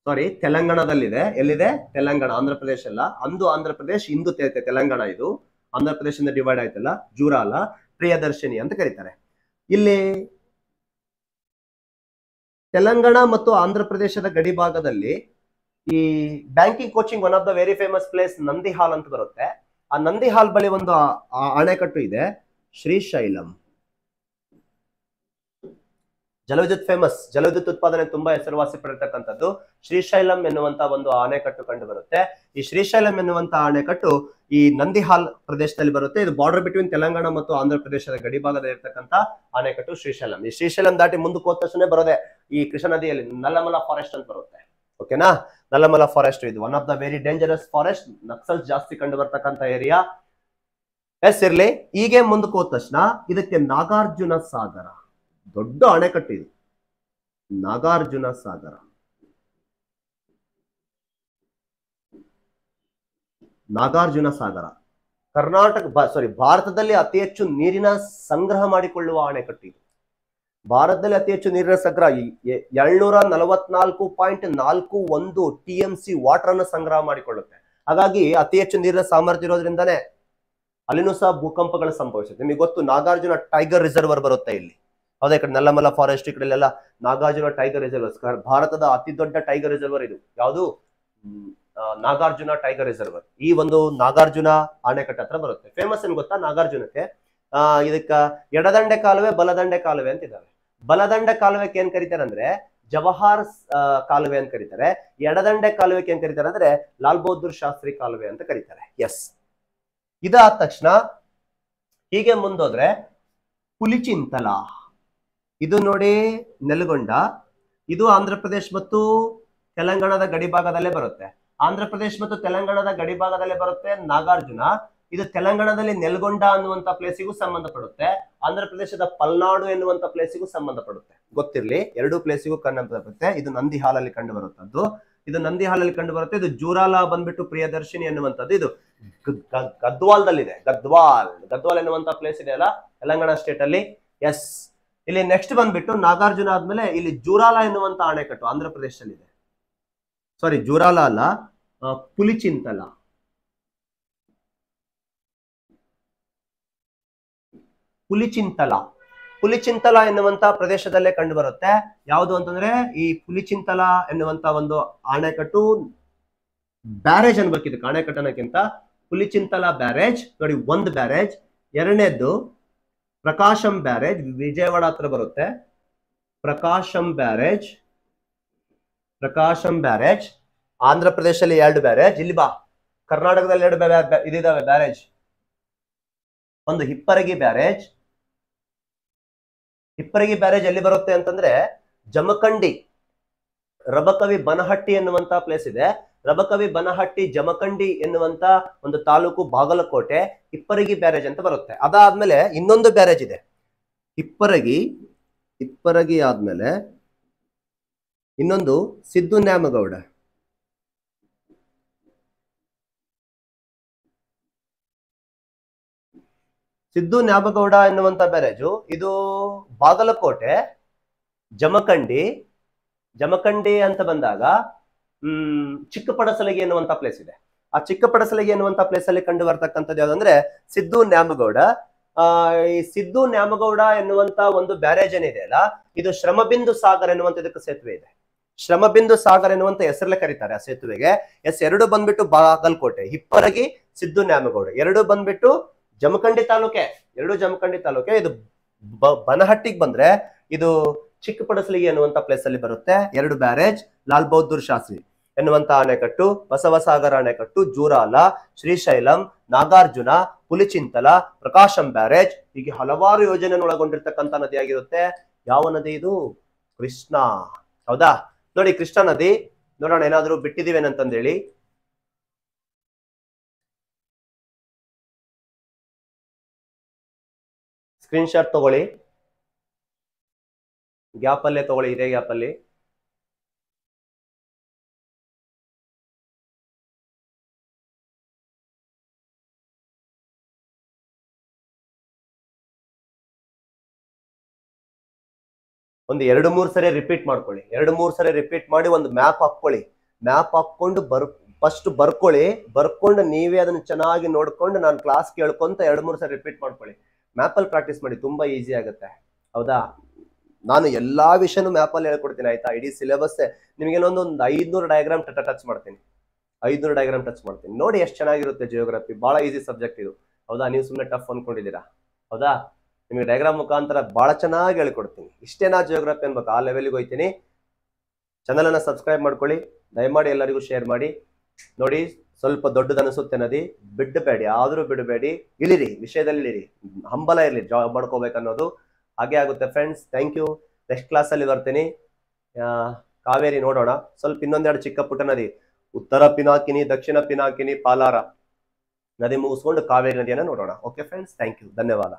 ಸಾರಿ ತೆಲಂಗಾಣದಲ್ಲಿದೆ ಎಲ್ಲಿದೆ ತೆಲಂಗಾಣ ಆಂಧ್ರ ಪ್ರದೇಶ ಅಲ್ಲ ಅಂದು ಆಂಧ್ರ ಪ್ರದೇಶ ಇಂದು ತೆಲಂಗಾಣ ಇದು ಆಂಧ್ರ ಪ್ರದೇಶದಿಂದ ಡಿವೈಡ್ ಆಯ್ತಲ್ಲ ಜೂರಾಲ ಪ್ರಿಯದರ್ಶಿನಿ ಅಂತ ಕರೀತಾರೆ ಇಲ್ಲಿ ತೆಲಂಗಾಣ ಮತ್ತು ಆಂಧ್ರ ಪ್ರದೇಶದ ಗಡಿ ಭಾಗದಲ್ಲಿ ಈ banking coaching one of the very famous place Nandyal ಅಂತ ಬರುತ್ತೆ ಆ ನಂದಿ ಹಾಲ್ ಬಳಿ ಒಂದು ಅಣೆಕಟ್ಟು ಇದೆ ಶ್ರೀಶೈಲಂ ಜಲವಿದ್ಯುತ್ ಫೇಮಸ್ ಜಲವಿದ್ಯುತ್ ಉತ್ಪಾದನೆ ತುಂಬಾ ಹೆಸರುವಾಸಿ ಪಡೆದಿರ್ತಕ್ಕಂಥದ್ದು ಶ್ರೀಶೈಲಂ ಎನ್ನುವಂತ ಒಂದು ಆಣೆಕಟ್ಟು ಕಂಡು ಬರುತ್ತೆ ಈ ಶ್ರೀಶೈಲಂ ಎನ್ನುವಂತ ಅಣೆಕಟ್ಟು ಈ ನಂದಿಹಾಲ್ ಪ್ರದೇಶದಲ್ಲಿ ಬರುತ್ತೆ ಇದು ಬಾರ್ಡರ್ ಬಿಟ್ವೀನ್ ತೆಲಂಗಾಣ ಮತ್ತು ಆಂಧ್ರ ಪ್ರದೇಶದ ಗಡಿ ಭಾಗದಲ್ಲಿ ಇರತಕ್ಕಂಥ ಅಣೆಕಟ್ಟು ಶ್ರೀಶೈಲಂ ಈ ಶ್ರೀಶೈಲಂ ದಾಟಿ ಮುಂದಕ್ಕೆ ಹೋದ ತಕ್ಷಣ ಈ ಕೃಷ್ಣ ನದಿಯಲ್ಲಿ ನಲ್ಲಮಲ ಫಾರೆಸ್ಟ್ ಅಂತ ಬರುತ್ತೆ ಓಕೆನಾ ನಲ್ಲಮಲ ಫಾರೆಸ್ಟ್ ಇದು one of the very dangerous forest Naxal ಜಾಸ್ತಿ ಕಂಡು ಬರ್ತಕ್ಕಂಥ ಏರಿಯಾ ಎಸ್ ಇರ್ಲಿ ಹೀಗೆ ಮುಂದಕ್ಕೆ ಹೋದ ತಕ್ಷಣ ಇದಕ್ಕೆ ನಾಗಾರ್ಜುನ ಸಾಗರ ದೊಡ್ಡ ಅಣೆಕಟ್ಟು ಇದು ನಾಗಾರ್ಜುನ ಸಾಗರ ನಾಗಾರ್ಜುನ ಸಾಗರ ಕರ್ನಾಟಕ ಸಾರಿ ಭಾರತದಲ್ಲಿ ಅತಿ ಹೆಚ್ಚು ನೀರಿನ ಸಂಗ್ರಹ ಮಾಡಿಕೊಳ್ಳುವ ಅಣೆಕಟ್ಟು ಇದು ಭಾರತದಲ್ಲಿ ಅತಿ ಹೆಚ್ಚು ನೀರಿನ ಸಂಗ್ರಹ ಏಳ್ನೂರ ನಲವತ್ನಾಲ್ಕು ಪಾಯಿಂಟ್ ನಾಲ್ಕು ಒಂದು ಟಿ ಎಂ ಸಿ ವಾಟರ್ ಅನ್ನು ಸಂಗ್ರಹ ಮಾಡಿಕೊಳ್ಳುತ್ತೆ ಹಾಗಾಗಿ ಅತಿ ಹೆಚ್ಚು ನೀರಿನ ಸಾಮರ್ಥ್ಯ ಇರೋದ್ರಿಂದಾನೇ ಅಲ್ಲಿನೂ ಸಹ ಭೂಕಂಪಗಳು ಸಂಭವಿಸುತ್ತೆ ನಿಮಗೆ ಗೊತ್ತು ನಾಗಾರ್ಜುನ ಟೈಗರ್ ರಿಸರ್ವರ್ ಬರುತ್ತೆ ಇಲ್ಲಿ ಹೌದಾ ಈ ಕಡೆ ನಲ್ಲಮಲ ಫಾರೆಸ್ಟ್ ಈ ಕಡೆಲೆಲ್ಲ ನಾಗಾರ್ಜುನ ಟೈಗರ್ ರಿಸರ್ವರ್ ಭಾರತದ ಅತಿ ದೊಡ್ಡ ಟೈಗರ್ ರಿಸರ್ವರ್ ಇದು ಯಾವುದು ನಾಗಾರ್ಜುನ ಟೈಗರ್ ರಿಸರ್ವರ್ ಈ ಒಂದು ನಾಗಾರ್ಜುನ ಆಣೆಕಟ್ಟೆ ಹತ್ರ ಬರುತ್ತೆ ಫೇಮಸ್ ಏನ್ ಗೊತ್ತಾ ನಾಗಾರ್ಜುನಕ್ಕೆ ಇದಕ್ಕ ಎಡದಂಡೆ ಕಾಲುವೆ ಬಲದಂಡೆ ಕಾಲುವೆ ಅಂತ ಇದಾವೆ ಬಲದಂಡ ಕಾಲುವೆಗೆ ಏನ್ ಕರೀತಾರೆ ಅಂದ್ರೆ ಜವಾಹರ್ ಕಾಲುವೆ ಅಂತ ಕರೀತಾರೆ ಎಡದಂಡೆ ಕಾಲುವೆಗೆ ಏನ್ ಕರೀತಾರೆ ಅಂದ್ರೆ ಲಾಲ್ ಬಹದ್ದೂರ್ ಶಾಸ್ತ್ರಿ ಕಾಲುವೆ ಅಂತ ಕರೀತಾರೆ ಎಸ್ ಇದಾದ ತಕ್ಷಣ ಹೀಗೆ ಮುಂದೋದ್ರೆ ಪುಲಿಚಿಂತಲ ಇದು ನೋಡಿ ನೆಲಗೊಂಡ ಇದು ಆಂಧ್ರ ಪ್ರದೇಶ ಮತ್ತು ತೆಲಂಗಾಣದ ಗಡಿ ಭಾಗದಲ್ಲೇ ಬರುತ್ತೆ ಆಂಧ್ರ ಪ್ರದೇಶ್ ಮತ್ತು ತೆಲಂಗಾಣದ ಗಡಿ ಭಾಗದಲ್ಲೇ ಬರುತ್ತೆ ನಾಗಾರ್ಜುನ ಇದು ತೆಲಂಗಾಣದಲ್ಲಿ ನೆಲ್ಗೊಂಡ ಅನ್ನುವಂತ ಪ್ಲೇಸಿಗೂ ಸಂಬಂಧಪಡುತ್ತೆ ಆಂಧ್ರ ಪ್ರದೇಶದ ಪಲ್ನಾಡು ಎನ್ನುವಂತ ಪ್ಲೇಸಿಗೂ ಸಂಬಂಧಪಡುತ್ತೆ ಗೊತ್ತಿರ್ಲಿ ಎರಡು ಪ್ಲೇಸಿಗೂ ಕಂಡು ಇದು ನಂದಿ ಹಾಲಲ್ಲಿ ಕಂಡು ಬರುತ್ತದ್ದು ಇದು ನಂದಿ ಹಾಲಲ್ಲಿ ಕಂಡು ಬರುತ್ತೆ ಇದು ಜೂರಾಲ ಬಂದ್ಬಿಟ್ಟು ಪ್ರಿಯದರ್ಶಿನಿ ಅನ್ನುವಂಥದ್ದು ಇದು ಗದ್ವಾಲ್ದಲ್ಲಿದೆ ಗದ್ವಾಲ್ ಗದ್ವಾಲ್ ಎನ್ನುವಂತ ಪ್ಲೇಸ್ ಇದೆ ಅಲ್ಲ ತೆಲಂಗಾಣ ಸ್ಟೇಟ್ ಅಲ್ಲಿ ಎಸ್ ಇಲ್ಲಿ ನೆಕ್ಸ್ಟ್ ಬಂದ್ಬಿಟ್ಟು ನಾಗಾರ್ಜುನ ಆದ್ಮೇಲೆ ಇಲ್ಲಿ ಜೂರಾಲಾ ಎನ್ನುವಂತ ಅಣೆಕಟ್ಟು ಆಂಧ್ರ ಇದೆ ಸಾರಿ ಜೂರಾಲ ಅಲ್ಲ ಪುಲಿಚಿಂತಲ ಪುಲಿಚಿಂತಲ ಪುಲಿಚಿಂತಲ ಎನ್ನುವಂತ ಪ್ರದೇಶದಲ್ಲೇ ಕಂಡು ಬರುತ್ತೆ ಯಾವುದು ಅಂತಂದ್ರೆ ಈ ಪುಲಿಚಿಂತಲ ಎನ್ನುವಂತ ಒಂದು ಅಣೆಕಟ್ಟು ಬ್ಯಾರೇಜ್ ಅನ್ಬೇಕಿದ್ ಅಣೆಕಟ್ಟನಕ್ಕಿಂತ ಪುಲಿಚಿಂತಲ ಬ್ಯಾರೇಜ್ ನೋಡಿ ಒಂದು ಬ್ಯಾರೇಜ್ ಎರಡನೇದ್ದು ಪ್ರಕಾಶಂ ಬ್ಯಾರೇಜ್ ವಿಜಯವಾಡ ಹತ್ರ ಬರುತ್ತೆ ಪ್ರಕಾಶಂ ಬ್ಯಾರೇಜ್ ಪ್ರಕಾಶಂ ಬ್ಯಾರೇಜ್ ಆಂಧ್ರ ಪ್ರದೇಶದಲ್ಲಿ ಎರಡು ಬ್ಯಾರೇಜ್ ಇಲ್ಲಿ ಬಾ ಕರ್ನಾಟಕದಲ್ಲಿ ಎರಡು ಇದಿದಾವೆ ಬ್ಯಾರೇಜ್ ಒಂದು ಹಿಪ್ಪರಗಿ ಬ್ಯಾರೇಜ್ ಹಿಪ್ಪರಗಿ ಬ್ಯಾರೇಜ್ ಎಲ್ಲಿ ಬರುತ್ತೆ ಅಂತಂದ್ರೆ ಜಮಖಂಡಿ ರಬಕವಿ ಬನಹಟ್ಟಿ ಎನ್ನುವಂತ ಪ್ಲೇಸ್ ಇದೆ ರಬಕವಿ ಬನಹಟ್ಟಿ ಜಮಖಂಡಿ ಎನ್ನುವಂತ ಒಂದು ತಾಲೂಕು ಬಾಗಲಕೋಟೆ ಹಿಪ್ಪರಗಿ ಬ್ಯಾರೇಜ್ ಅಂತ ಬರುತ್ತೆ ಅದಾದ್ಮೇಲೆ ಇನ್ನೊಂದು ಬ್ಯಾರೇಜ್ ಇದೆ ಹಿಪ್ಪರಗಿ ಹಿಪ್ಪರಗಿ ಆದ್ಮೇಲೆ ಇನ್ನೊಂದು ಸಿದ್ದು ನ್ಯಾಮಗೌಡ ಸಿದ್ದು ನ್ಯಾಮಗೌಡ ಎನ್ನುವಂತ ಬ್ಯಾರೇಜು ಇದು ಬಾಗಲಕೋಟೆ ಜಮಖಂಡಿ ಜಮಖಂಡಿ ಅಂತ ಬಂದಾಗ ಹ್ಮ್ ಚಿಕ್ಕಪಡಸಲಿಗೆ ಎನ್ನುವಂತ ಪ್ಲೇಸ್ ಇದೆ ಆ ಚಿಕ್ಕಪಡಸಲಿಗೆ ಎನ್ನುವಂತ ಪ್ಲೇಸ್ ಅಲ್ಲಿ ಕಂಡು ಬರ್ತಕ್ಕಂಥದ್ದು ಯಾವ್ದಂದ್ರೆ ಸಿದ್ದು ನ್ಯಾಮಗೌಡ ಆ ಈ ಸಿದ್ದು ನ್ಯಾಮಗೌಡ ಎನ್ನುವಂತ ಒಂದು ಬ್ಯಾರೇಜ್ ಏನಿದೆ ಅಲ್ಲ ಇದು ಶ್ರಮಬಿಂದು ಸಾಗರ್ ಎನ್ನುವಂತ ಇದಕ್ಕೆ ಸೇತುವೆ ಇದೆ ಶ್ರಮಬಿಂದು ಸಾಗರ್ ಎನ್ನುವಂತ ಹೆಸರಲ್ಲೇ ಕರೀತಾರೆ ಆ ಸೇತುವೆಗೆ ಎಸ್ ಎರಡು ಬಂದ್ಬಿಟ್ಟು ಬಾಗಲಕೋಟೆ ಹಿಪ್ಪರಗಿ ಸಿದ್ದು ನ್ಯಾಮಗೌಡ ಎರಡು ಬಂದ್ಬಿಟ್ಟು ಜಮಖಂಡಿ ತಾಲೂಕೆ ಎರಡು ಜಮಖಂಡಿ ತಾಲೂಕೆ ಇದು ಬನಹಟ್ಟಿಗೆ ಬಂದ್ರೆ ಇದು ಚಿಕ್ಕ ಪಡಸಲಿಗೆ ಎನ್ನುವಂತ ಪ್ಲೇಸ್ ಅಲ್ಲಿ ಬರುತ್ತೆ ಎರಡು ಬ್ಯಾರೇಜ್ ಲಾಲ್ ಬಹದ್ದೂರ್ ಶಾಸ್ತ್ರಿ ಎನ್ನುವಂತ ಅಣೆಕಟ್ಟು ಬಸವಸಾಗರ ಅಣೆಕಟ್ಟು ಜೂರಾಲ ಶ್ರೀಶೈಲಂ ನಾಗಾರ್ಜುನ ಪುಲಿಚಿಂತಲ ಪ್ರಕಾಶಂ ಬ್ಯಾರೇಜ್ ಹೀಗೆ ಹಲವಾರು ಯೋಜನೆ ಒಳಗೊಂಡಿರ್ತಕ್ಕಂಥ ನದಿಯಾಗಿರುತ್ತೆ ಯಾವ ನದಿ ಇದು ಕೃಷ್ಣ ಹೌದಾ ನೋಡಿ ಕೃಷ್ಣ ನದಿ ನೋಡೋಣ ಏನಾದರೂ ಬಿಟ್ಟಿದ್ದೀವೇನಂತಂದೇಳಿ ಸ್ಕ್ರೀನ್ ಶಾಟ್ ತಗೊಳ್ಳಿ ಗ್ಯಾಪಲ್ಲೇ ತಗೊಳ್ಳಿ ಇದೇ ಅಲ್ಲಿ ಒಂದು ಎರಡು ಮೂರು ಸರಿ ರಿಪೀಟ್ ಮಾಡ್ಕೊಳ್ಳಿ ಎರಡು ಮೂರು ಸರಿ ರಿಪೀಟ್ ಮಾಡಿ ಒಂದು ಮ್ಯಾಪ್ ಹಾಕ್ಕೊಳ್ಳಿ ಮ್ಯಾಪ್ ಹಾಕ್ಕೊಂಡು ಬರ್ ಫಸ್ಟ್ ಬರ್ಕೊಳ್ಳಿ ಬರ್ಕೊಂಡು ನೀವೇ ಅದನ್ನು ಚೆನ್ನಾಗಿ ನೋಡ್ಕೊಂಡು ನಾನು ಕ್ಲಾಸ್ ಕೇಳ್ಕೊಂತ ಎರಡು ಮೂರು ಸರಿ ರಿಪೀಟ್ ಮಾಡ್ಕೊಳ್ಳಿ ಮ್ಯಾಪಲ್ಲಿ ಪ್ರಾಕ್ಟೀಸ್ ಮಾಡಿ ತುಂಬ ಈಸಿ ಆಗುತ್ತೆ ಹೌದಾ ನಾನು ಎಲ್ಲ ವಿಷಯನೂ ಮ್ಯಾಪಲ್ಲಿ ಹೇಳ್ಕೊಡ್ತೀನಿ ಆಯ್ತಾ ಇಡೀ ಸಿಲೆಬಸ್ ನಿಮಗೇನೊಂದು ಒಂದು ಐದುನೂರು ಡಯಾಗ್ರಾಮ್ ಟಚ್ ಮಾಡ್ತೀನಿ ಐದುನೂರು ಡಯಾಗ್ರಾಮ್ ಟಚ್ ಮಾಡ್ತೀನಿ ನೋಡಿ ಎಷ್ಟು ಚೆನ್ನಾಗಿರುತ್ತೆ ಜಿಯೋಗ್ರಫಿ ಭಾಳ ಈಸಿ ಸಬ್ಜೆಕ್ಟ್ ಇದು ಹೌದಾ ನೀವು ಸುಮ್ಮನೆ ಟಫ್ ಅನ್ಕೊಂಡಿದ್ದೀರಾ ಹೌದಾ ನಿಮಗೆ ಡಯಾಗ್ರಾಮ್ ಮುಖಾಂತರ ಭಾಳ ಚೆನ್ನಾಗಿ ಹೇಳ್ಕೊಡ್ತೀನಿ ಇಷ್ಟೇ ನಾ ಜಿಯೋಗ್ರಫಿ ಅನ್ಬೇಕು ಆ ಲೆವೆಲ್ಗೆ ಹೋಯ್ತೀನಿ ಚಾನಲನ್ನು ಸಬ್ಸ್ಕ್ರೈಬ್ ಮಾಡ್ಕೊಳ್ಳಿ ದಯಮಾಡಿ ಎಲ್ಲರಿಗೂ ಶೇರ್ ಮಾಡಿ ನೋಡಿ ಸ್ವಲ್ಪ ದೊಡ್ಡದನಿಸುತ್ತೆ ನದಿ ಬಿಡಬೇಡಿ ಆದರೂ ಬಿಡಬೇಡಿ ಇಳಿರಿ ವಿಷಯದಲ್ಲಿ ಇಳಿರಿ ಹಂಬಲ ಇರಲಿ ಜಾಬ್ ಮಾಡ್ಕೋಬೇಕನ್ನೋದು ಹಾಗೆ ಆಗುತ್ತೆ ಫ್ರೆಂಡ್ಸ್ ಥ್ಯಾಂಕ್ ಯು ನೆಕ್ಸ್ಟ್ ಕ್ಲಾಸಲ್ಲಿ ಬರ್ತೀನಿ ಕಾವೇರಿ ನೋಡೋಣ ಸ್ವಲ್ಪ ಇನ್ನೊಂದೆರಡು ಚಿಕ್ಕ ಪುಟ್ಟ ನದಿ ಉತ್ತರ ಪಿನಾಕಿನಿ ದಕ್ಷಿಣ ಪಿನಾಕಿನಿ ಪಾಲಾರ ನದಿ ಮುಗಿಸ್ಕೊಂಡು ಕಾವೇರಿ ನದಿಯನ್ನು ನೋಡೋಣ ಓಕೆ ಫ್ರೆಂಡ್ಸ್ ಥ್ಯಾಂಕ್ ಯು ಧನ್ಯವಾದ